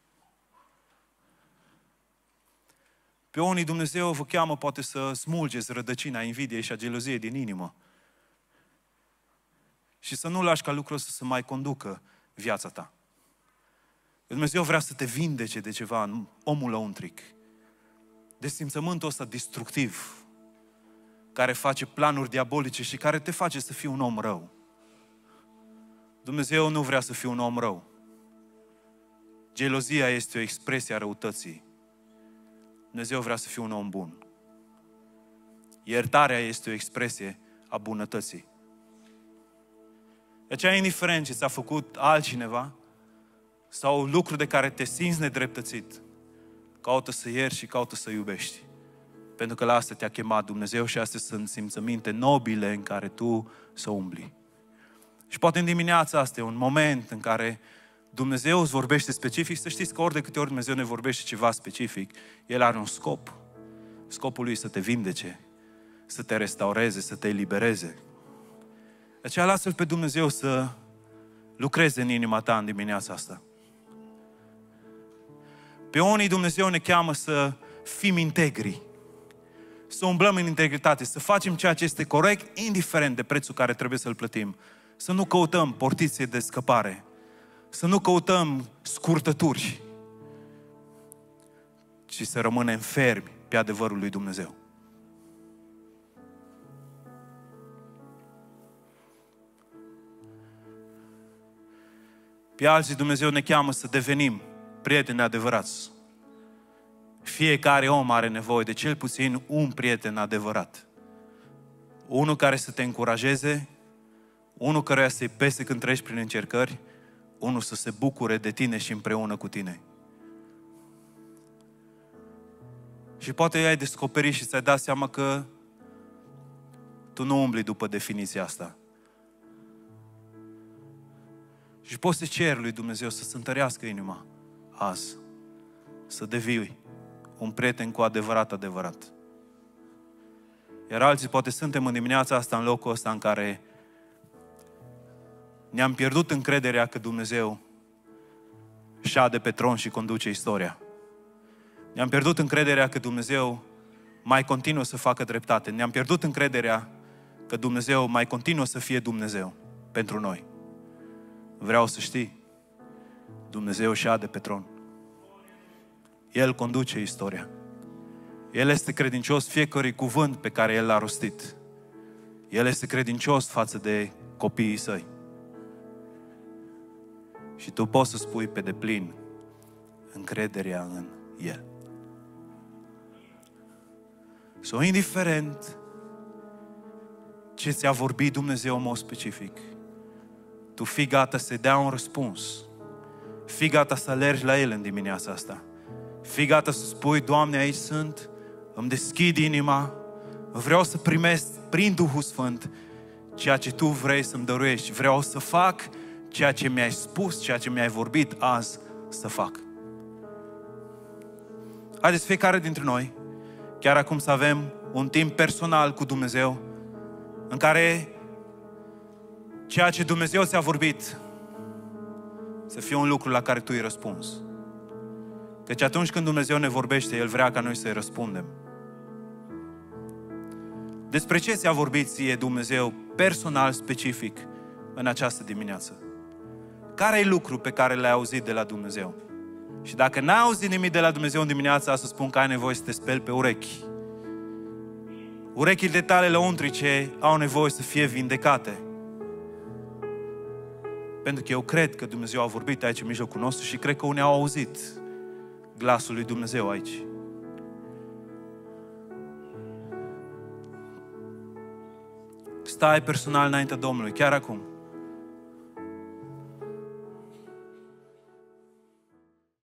Pe unii Dumnezeu vă cheamă poate să smulgeți rădăcina invidiei și a geloziei din inimă. Și să nu lași ca lucrul să se mai conducă viața ta. Dumnezeu vrea să te vindece de ceva în omul lăuntric de simțământul ăsta destructiv care face planuri diabolice și care te face să fii un om rău. Dumnezeu nu vrea să fii un om rău. Gelozia este o expresie a răutății. Dumnezeu vrea să fii un om bun. Iertarea este o expresie a bunătății. De deci, aceea, indiferent ce ți-a făcut altcineva sau lucruri de care te simți nedreptățit, Caută să ieri și caută să iubești. Pentru că la asta te-a chemat Dumnezeu și astea sunt simțăminte nobile în care tu să umbli. Și poate în dimineața asta e un moment în care Dumnezeu îți vorbește specific, să știți că ori de câte ori Dumnezeu ne vorbește ceva specific, El are un scop. Scopul lui e să te vindece, să te restaureze, să te elibereze. De aceea lasă-L pe Dumnezeu să lucreze în inima ta în dimineața asta. Pe unii Dumnezeu ne cheamă să fim integri, să umblăm în integritate, să facem ceea ce este corect, indiferent de prețul care trebuie să-l plătim. Să nu căutăm portiții de scăpare, să nu căutăm scurtături, ci să rămânem fermi pe adevărul lui Dumnezeu. Pe alții Dumnezeu ne cheamă să devenim prieteni adevărați. Fiecare om are nevoie de cel puțin un prieten adevărat. Unul care să te încurajeze, unul care să-i pese când treci prin încercări, unul să se bucure de tine și împreună cu tine. Și poate ai descoperit și ți-ai dat seama că tu nu umbli după definiția asta. Și poți să ceri lui Dumnezeu să-ți întărească inima azi. Să devii un prieten cu adevărat adevărat. Iar alții poate suntem în dimineața asta în locul ăsta în care ne-am pierdut încrederea că Dumnezeu șade pe tron și conduce istoria. Ne-am pierdut încrederea că Dumnezeu mai continuă să facă dreptate. Ne-am pierdut încrederea că Dumnezeu mai continuă să fie Dumnezeu pentru noi. Vreau să știi, Dumnezeu șade pe tron. El conduce istoria. El este credincios fiecărui cuvânt pe care El l-a rostit. El este credincios față de copiii săi. Și tu poți să spui pe deplin încrederea în El. So, indiferent ce ți-a vorbit Dumnezeu în mod specific, tu fii gata să dea un răspuns. Fii gata să alergi la El în dimineața asta fii gata să spui, Doamne, aici sunt, îmi deschid inima, vreau să primesc prin Duhul Sfânt ceea ce Tu vrei să-mi dăruiești. Vreau să fac ceea ce mi-ai spus, ceea ce mi-ai vorbit azi să fac. Haideți fiecare dintre noi, chiar acum să avem un timp personal cu Dumnezeu, în care ceea ce Dumnezeu ți-a vorbit să fie un lucru la care tu îi răspunzi. Deci atunci când Dumnezeu ne vorbește, El vrea ca noi să-i răspundem. Despre ce ți-a vorbit ție Dumnezeu personal, specific, în această dimineață? Care e lucru pe care l-ai auzit de la Dumnezeu? Și dacă n-ai auzit nimic de la Dumnezeu în dimineața, să spun că ai nevoie să te speli pe urechi. Urechile tale lăuntrice au nevoie să fie vindecate. Pentru că eu cred că Dumnezeu a vorbit aici în mijlocul nostru și cred că unii au auzit glasul lui Dumnezeu aici. Stai personal înaintea Domnului, chiar acum.